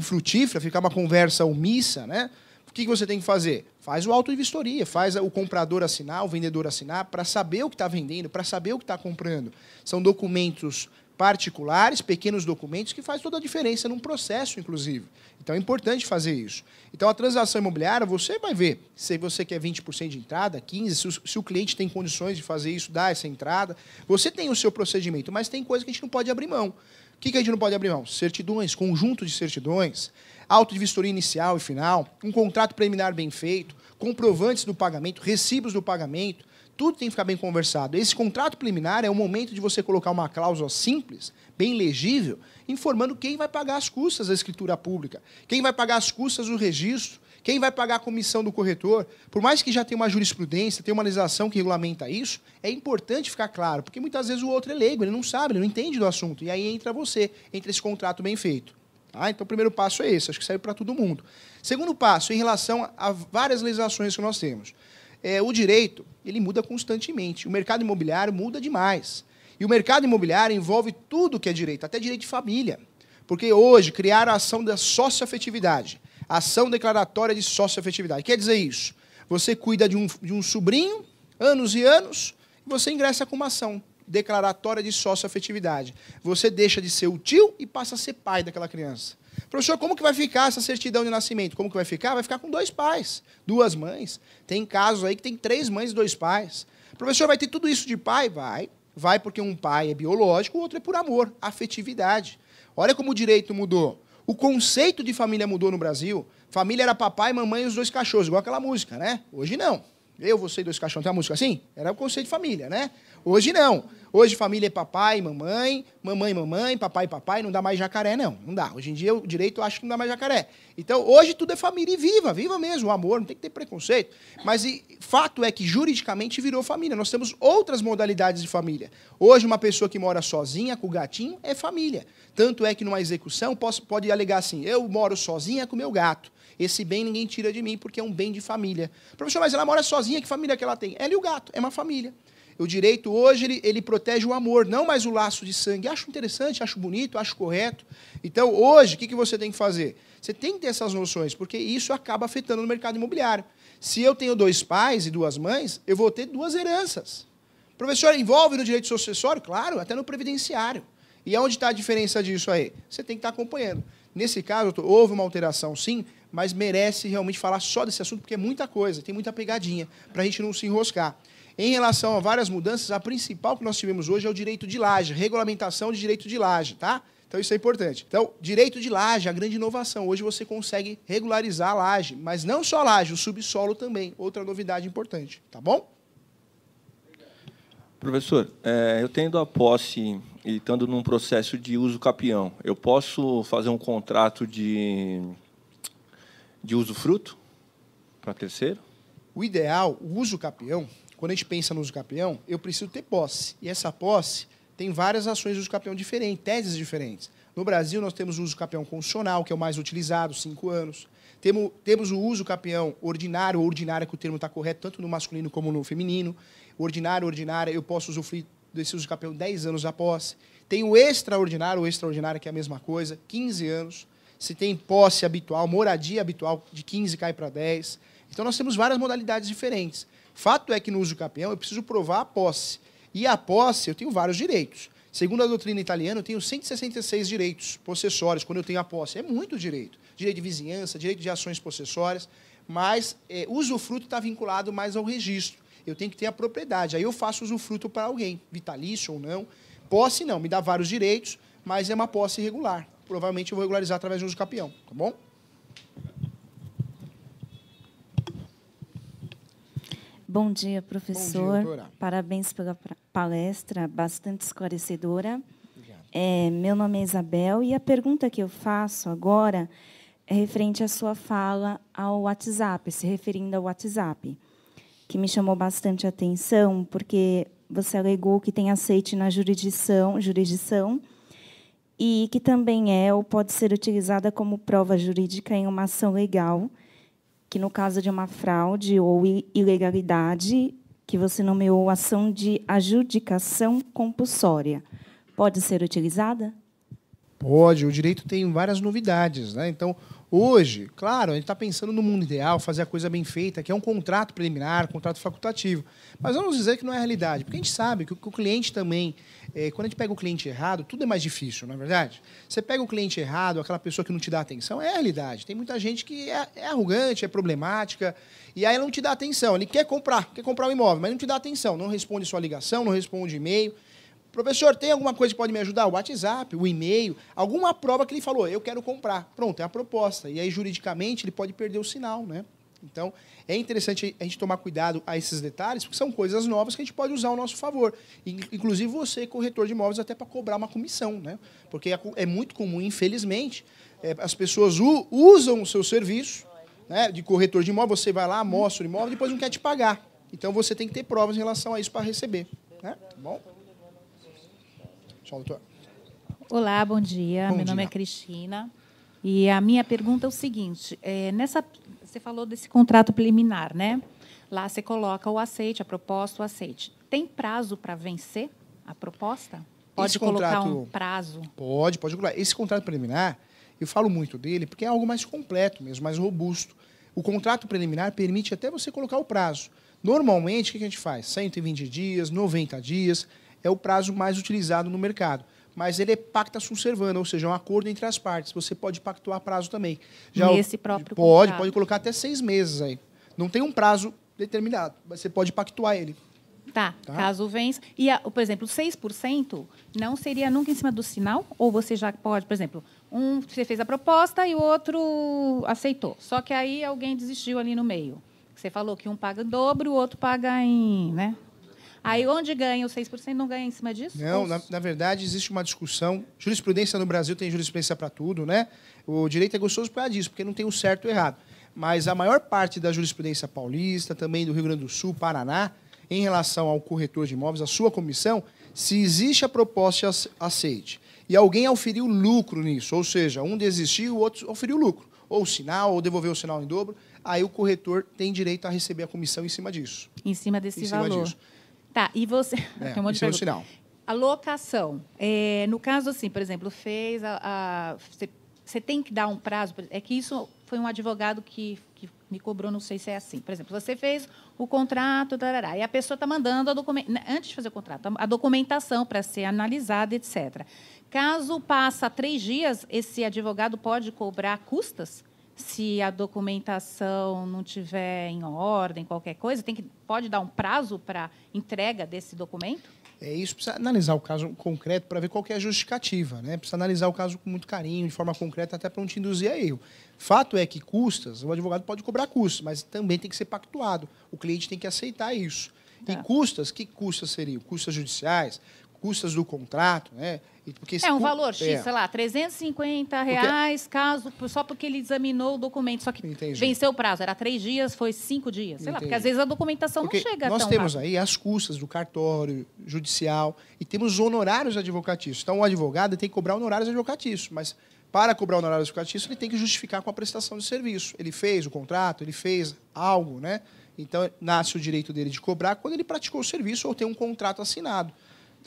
frutífera, ficar uma conversa omissa, né? o que você tem que fazer? Faz o auto de vistoria, faz o comprador assinar, o vendedor assinar, para saber o que está vendendo, para saber o que está comprando. São documentos particulares, pequenos documentos, que faz toda a diferença num processo, inclusive. Então é importante fazer isso. Então a transação imobiliária, você vai ver se você quer 20% de entrada, 15%, se o, se o cliente tem condições de fazer isso, dar essa entrada. Você tem o seu procedimento, mas tem coisa que a gente não pode abrir mão. O que, que a gente não pode abrir mão? Certidões, conjunto de certidões, auto de vistoria inicial e final, um contrato preliminar bem feito, comprovantes do pagamento, recibos do pagamento, tudo tem que ficar bem conversado. Esse contrato preliminar é o momento de você colocar uma cláusula simples, bem legível, informando quem vai pagar as custas da escritura pública, quem vai pagar as custas do registro, quem vai pagar a comissão do corretor? Por mais que já tenha uma jurisprudência, tenha uma legislação que regulamenta isso, é importante ficar claro, porque muitas vezes o outro é leigo, ele não sabe, ele não entende do assunto. E aí entra você, entra esse contrato bem feito. Tá? Então, o primeiro passo é esse, acho que serve para todo mundo. Segundo passo, em relação a várias legislações que nós temos. É, o direito, ele muda constantemente. O mercado imobiliário muda demais. E o mercado imobiliário envolve tudo que é direito, até direito de família. Porque hoje criaram a ação da sócio afetividade. Ação declaratória de sócio-efetividade. Quer dizer isso? Você cuida de um, de um sobrinho, anos e anos, e você ingressa com uma ação declaratória de sócio-afetividade. Você deixa de ser o tio e passa a ser pai daquela criança. Professor, como que vai ficar essa certidão de nascimento? Como que vai ficar? Vai ficar com dois pais, duas mães. Tem casos aí que tem três mães e dois pais. Professor, vai ter tudo isso de pai? Vai. Vai porque um pai é biológico, o outro é por amor, afetividade. Olha como o direito mudou. O conceito de família mudou no Brasil. Família era papai, mamãe e os dois cachorros, igual aquela música, né? Hoje não. Eu, você e dois cachorros, tem uma música assim? Era o conceito de família, né? Hoje não. Hoje família é papai, mamãe, mamãe, mamãe, papai, papai, não dá mais jacaré, não. Não dá. Hoje em dia o direito acho que não dá mais jacaré. Então, hoje tudo é família e viva, viva mesmo, o amor, não tem que ter preconceito. Mas e, fato é que juridicamente virou família. Nós temos outras modalidades de família. Hoje, uma pessoa que mora sozinha com o gatinho é família. Tanto é que numa execução posso, pode alegar assim: eu moro sozinha com meu gato. Esse bem ninguém tira de mim porque é um bem de família. Professor, mas ela mora sozinha, que família que ela tem? Ela e o gato, é uma família. O direito hoje ele, ele protege o amor, não mais o laço de sangue. Acho interessante, acho bonito, acho correto. Então, hoje, o que, que você tem que fazer? Você tem que ter essas noções, porque isso acaba afetando no mercado imobiliário. Se eu tenho dois pais e duas mães, eu vou ter duas heranças. Professor, envolve no direito sucessório? Claro, até no previdenciário. E onde está a diferença disso aí? Você tem que estar acompanhando. Nesse caso, houve uma alteração, sim, mas merece realmente falar só desse assunto, porque é muita coisa, tem muita pegadinha, para a gente não se enroscar. Em relação a várias mudanças, a principal que nós tivemos hoje é o direito de laje, regulamentação de direito de laje, tá? Então isso é importante. Então, direito de laje, a grande inovação. Hoje você consegue regularizar a laje, mas não só a laje, o subsolo também. Outra novidade importante, tá bom? Professor, é, eu tendo a posse e estando num processo de uso capião, eu posso fazer um contrato de, de uso fruto para terceiro? O ideal, o uso capião, quando a gente pensa no uso campeão, eu preciso ter posse. E essa posse tem várias ações de uso campeão diferentes, teses diferentes. No Brasil, nós temos o uso campeão constitucional, que é o mais utilizado, cinco anos. Temo, temos o uso campeão ordinário, ordinária, que o termo está correto, tanto no masculino como no feminino. ordinário, ordinária, eu posso usufruir desse uso campeão dez anos após. Tem o extraordinário, ou extraordinária, que é a mesma coisa, 15 anos. Se tem posse habitual, moradia habitual, de 15 cai para 10. Então, nós temos várias modalidades diferentes. Fato é que no uso capião eu preciso provar a posse. E a posse eu tenho vários direitos. Segundo a doutrina italiana, eu tenho 166 direitos possessórios quando eu tenho a posse. É muito direito. Direito de vizinhança, direito de ações possessórias, mas é, usufruto está vinculado mais ao registro. Eu tenho que ter a propriedade. Aí eu faço usufruto para alguém, vitalício ou não. Posse não, me dá vários direitos, mas é uma posse irregular. Provavelmente eu vou regularizar através de uso capião, tá bom? Bom dia, professor. Bom dia, Parabéns pela palestra, bastante esclarecedora. É, meu nome é Isabel e a pergunta que eu faço agora é referente à sua fala ao WhatsApp, se referindo ao WhatsApp, que me chamou bastante atenção, porque você alegou que tem aceite na jurisdição, jurisdição e que também é ou pode ser utilizada como prova jurídica em uma ação legal que no caso de uma fraude ou ilegalidade, que você nomeou ação de adjudicação compulsória, pode ser utilizada? Pode, o direito tem várias novidades. Né? Então, hoje, claro, a gente está pensando no mundo ideal, fazer a coisa bem feita, que é um contrato preliminar, um contrato facultativo. Mas vamos dizer que não é a realidade, porque a gente sabe que o cliente também é, quando a gente pega o cliente errado, tudo é mais difícil, não é verdade? Você pega o cliente errado, aquela pessoa que não te dá atenção, é a realidade. Tem muita gente que é, é arrogante, é problemática, e aí ela não te dá atenção. Ele quer comprar, quer comprar um imóvel, mas não te dá atenção. Não responde sua ligação, não responde e-mail. Professor, tem alguma coisa que pode me ajudar? O WhatsApp, o e-mail, alguma prova que ele falou, eu quero comprar. Pronto, é a proposta. E aí, juridicamente, ele pode perder o sinal, né? Então, é interessante a gente tomar cuidado a esses detalhes, porque são coisas novas que a gente pode usar ao nosso favor. Inclusive você, corretor de imóveis, até para cobrar uma comissão, né? Porque é muito comum, infelizmente, é, as pessoas usam o seu serviço né, de corretor de imóvel, você vai lá, mostra o imóvel, depois não quer te pagar. Então você tem que ter provas em relação a isso para receber. Né? Tá bom? Tchau, doutor. Olá, bom dia. Bom Meu dia. nome é Cristina. E a minha pergunta é o seguinte: é, nessa você falou desse contrato preliminar, né? Lá você coloca o aceite, a proposta, o aceite. Tem prazo para vencer a proposta? Pode Esse colocar contrato, um prazo? Pode, pode colocar. Esse contrato preliminar, eu falo muito dele porque é algo mais completo mesmo, mais robusto. O contrato preliminar permite até você colocar o prazo. Normalmente, o que a gente faz? 120 dias, 90 dias, é o prazo mais utilizado no mercado mas ele é pacta sunt servanda, ou seja, é um acordo entre as partes. Você pode pactuar prazo também. Já Nesse o, próprio Pode, contrato. pode colocar até seis meses aí. Não tem um prazo determinado, mas você pode pactuar ele. Tá, tá. caso vença. E, a, por exemplo, 6% não seria nunca em cima do sinal? Ou você já pode, por exemplo, um você fez a proposta e o outro aceitou. Só que aí alguém desistiu ali no meio. Você falou que um paga dobro, o outro paga em. Né? Aí é. onde ganha o 6%, não ganha em cima disso? Não, na, na verdade existe uma discussão. Jurisprudência no Brasil tem jurisprudência para tudo, né? O direito é gostoso por causa disso, porque não tem o certo e o errado. Mas a maior parte da jurisprudência paulista, também do Rio Grande do Sul, Paraná, em relação ao corretor de imóveis, a sua comissão, se existe a proposta aceite e alguém oferiu lucro nisso, ou seja, um desistiu, o outro oferiu lucro, ou sinal, ou devolveu o sinal em dobro, aí o corretor tem direito a receber a comissão em cima disso. Em cima desse em cima valor. Disso. Tá, e você. É, [LAUGHS] Tem um monte de é Sinal. A locação. É, no caso, assim, por exemplo, fez a. Você tem que dar um prazo. É que isso foi um advogado que, que me cobrou, não sei se é assim. Por exemplo, você fez o contrato, tarará, e a pessoa está mandando a documentação. Né, antes de fazer o contrato, a documentação para ser analisada, etc. Caso passa três dias, esse advogado pode cobrar custas? se a documentação não tiver em ordem, qualquer coisa, tem que pode dar um prazo para entrega desse documento? É isso, precisa analisar o caso concreto para ver qual é a justificativa, né? Precisa analisar o caso com muito carinho, de forma concreta, até para não te induzir a erro. Fato é que custas, o advogado pode cobrar custas, mas também tem que ser pactuado. O cliente tem que aceitar isso. Tá. E custas, que custas seriam? Custas judiciais, custas do contrato, né? Porque é um valor X, é. sei lá, 350 reais, porque... caso, só porque ele examinou o documento, só que Entendi. venceu o prazo, era três dias, foi cinco dias, sei Entendi. lá, porque às vezes a documentação porque não chega. Nós tão temos rápido. aí as custas do cartório, judicial, e temos honorários advocatícios. Então, o advogado tem que cobrar honorários advocatícios, mas para cobrar honorários advocatícios, ele tem que justificar com a prestação de serviço. Ele fez o contrato, ele fez algo, né? Então, nasce o direito dele de cobrar quando ele praticou o serviço ou tem um contrato assinado.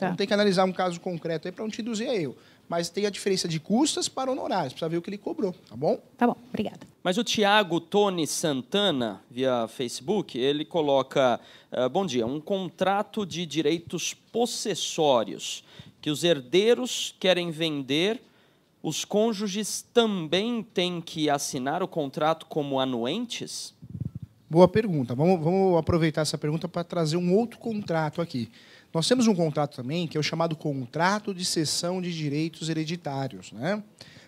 Então, tá. Então tem que analisar um caso concreto aí para não te induzir a erro. Mas tem a diferença de custas para honorários. Precisa ver o que ele cobrou, tá bom? Tá bom, obrigada. Mas o Tiago Tony Santana, via Facebook, ele coloca: uh, bom dia, um contrato de direitos possessórios que os herdeiros querem vender, os cônjuges também têm que assinar o contrato como anuentes? Boa pergunta. Vamos, vamos aproveitar essa pergunta para trazer um outro contrato aqui. Nós temos um contrato também que é o chamado contrato de cessão de direitos hereditários. Né?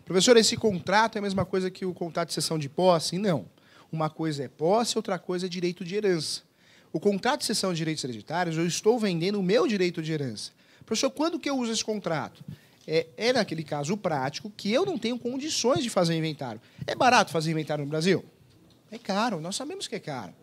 Professor, esse contrato é a mesma coisa que o contrato de cessão de posse? Não. Uma coisa é posse, outra coisa é direito de herança. O contrato de cessão de direitos hereditários, eu estou vendendo o meu direito de herança. Professor, quando que eu uso esse contrato? É, é naquele caso prático que eu não tenho condições de fazer inventário. É barato fazer inventário no Brasil? É caro, nós sabemos que é caro.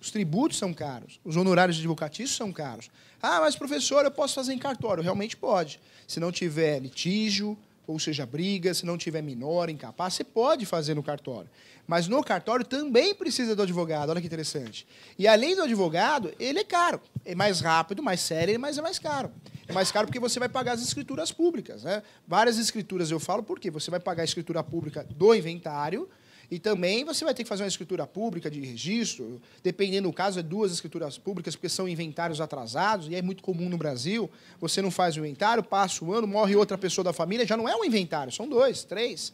Os tributos são caros, os honorários advocatícios são caros. Ah, mas professor, eu posso fazer em cartório. Realmente pode. Se não tiver litígio, ou seja, briga, se não tiver menor, incapaz, você pode fazer no cartório. Mas no cartório também precisa do advogado, olha que interessante. E além do advogado, ele é caro. É mais rápido, mais sério, mas é mais caro. É mais caro porque você vai pagar as escrituras públicas. Né? Várias escrituras eu falo, porque você vai pagar a escritura pública do inventário, e também você vai ter que fazer uma escritura pública de registro, dependendo do caso, é duas escrituras públicas, porque são inventários atrasados, e é muito comum no Brasil. Você não faz o inventário, passa o ano, morre outra pessoa da família, já não é um inventário, são dois, três.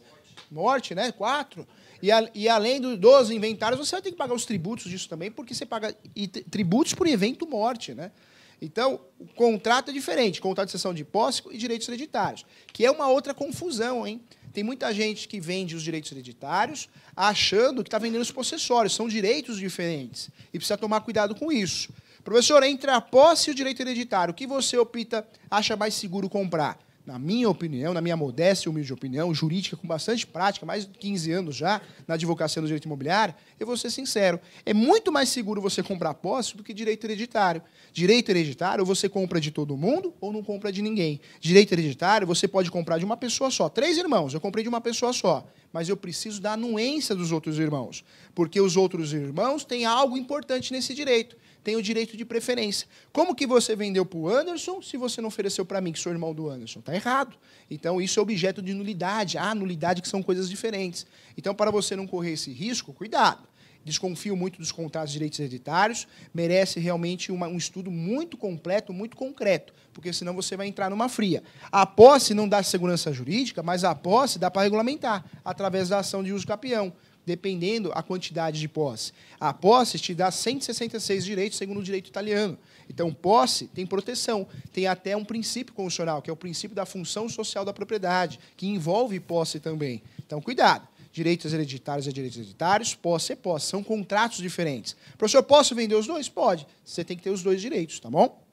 Morte, né? Quatro. E, a, e além do, dos inventários, você vai ter que pagar os tributos disso também, porque você paga tributos por evento morte, né? Então, o contrato é diferente, contrato de cessão de posse e direitos hereditários, que é uma outra confusão, hein? Tem muita gente que vende os direitos hereditários achando que está vendendo os possessórios. São direitos diferentes. E precisa tomar cuidado com isso. Professor, entre a posse e o direito hereditário, o que você opta, acha mais seguro comprar? na minha opinião, na minha modéstia e humilde opinião, jurídica com bastante prática, mais de 15 anos já na advocacia do direito imobiliário, eu vou ser sincero, é muito mais seguro você comprar posse do que direito hereditário. Direito hereditário, você compra de todo mundo ou não compra de ninguém. Direito hereditário, você pode comprar de uma pessoa só. Três irmãos, eu comprei de uma pessoa só, mas eu preciso da anuência dos outros irmãos, porque os outros irmãos têm algo importante nesse direito tem o direito de preferência. Como que você vendeu para o Anderson se você não ofereceu para mim, que sou irmão do Anderson? Está errado. Então, isso é objeto de nulidade. Há nulidade que são coisas diferentes. Então, para você não correr esse risco, cuidado desconfio muito dos contratos de direitos hereditários, merece realmente uma, um estudo muito completo, muito concreto, porque senão você vai entrar numa fria. A posse não dá segurança jurídica, mas a posse dá para regulamentar, através da ação de uso capião dependendo a quantidade de posse. A posse te dá 166 direitos, segundo o direito italiano. Então, posse tem proteção, tem até um princípio constitucional, que é o princípio da função social da propriedade, que envolve posse também. Então, cuidado. Direitos hereditários é direitos hereditários, posse é posse, são contratos diferentes. Professor, posso vender os dois? Pode. Você tem que ter os dois direitos, tá bom?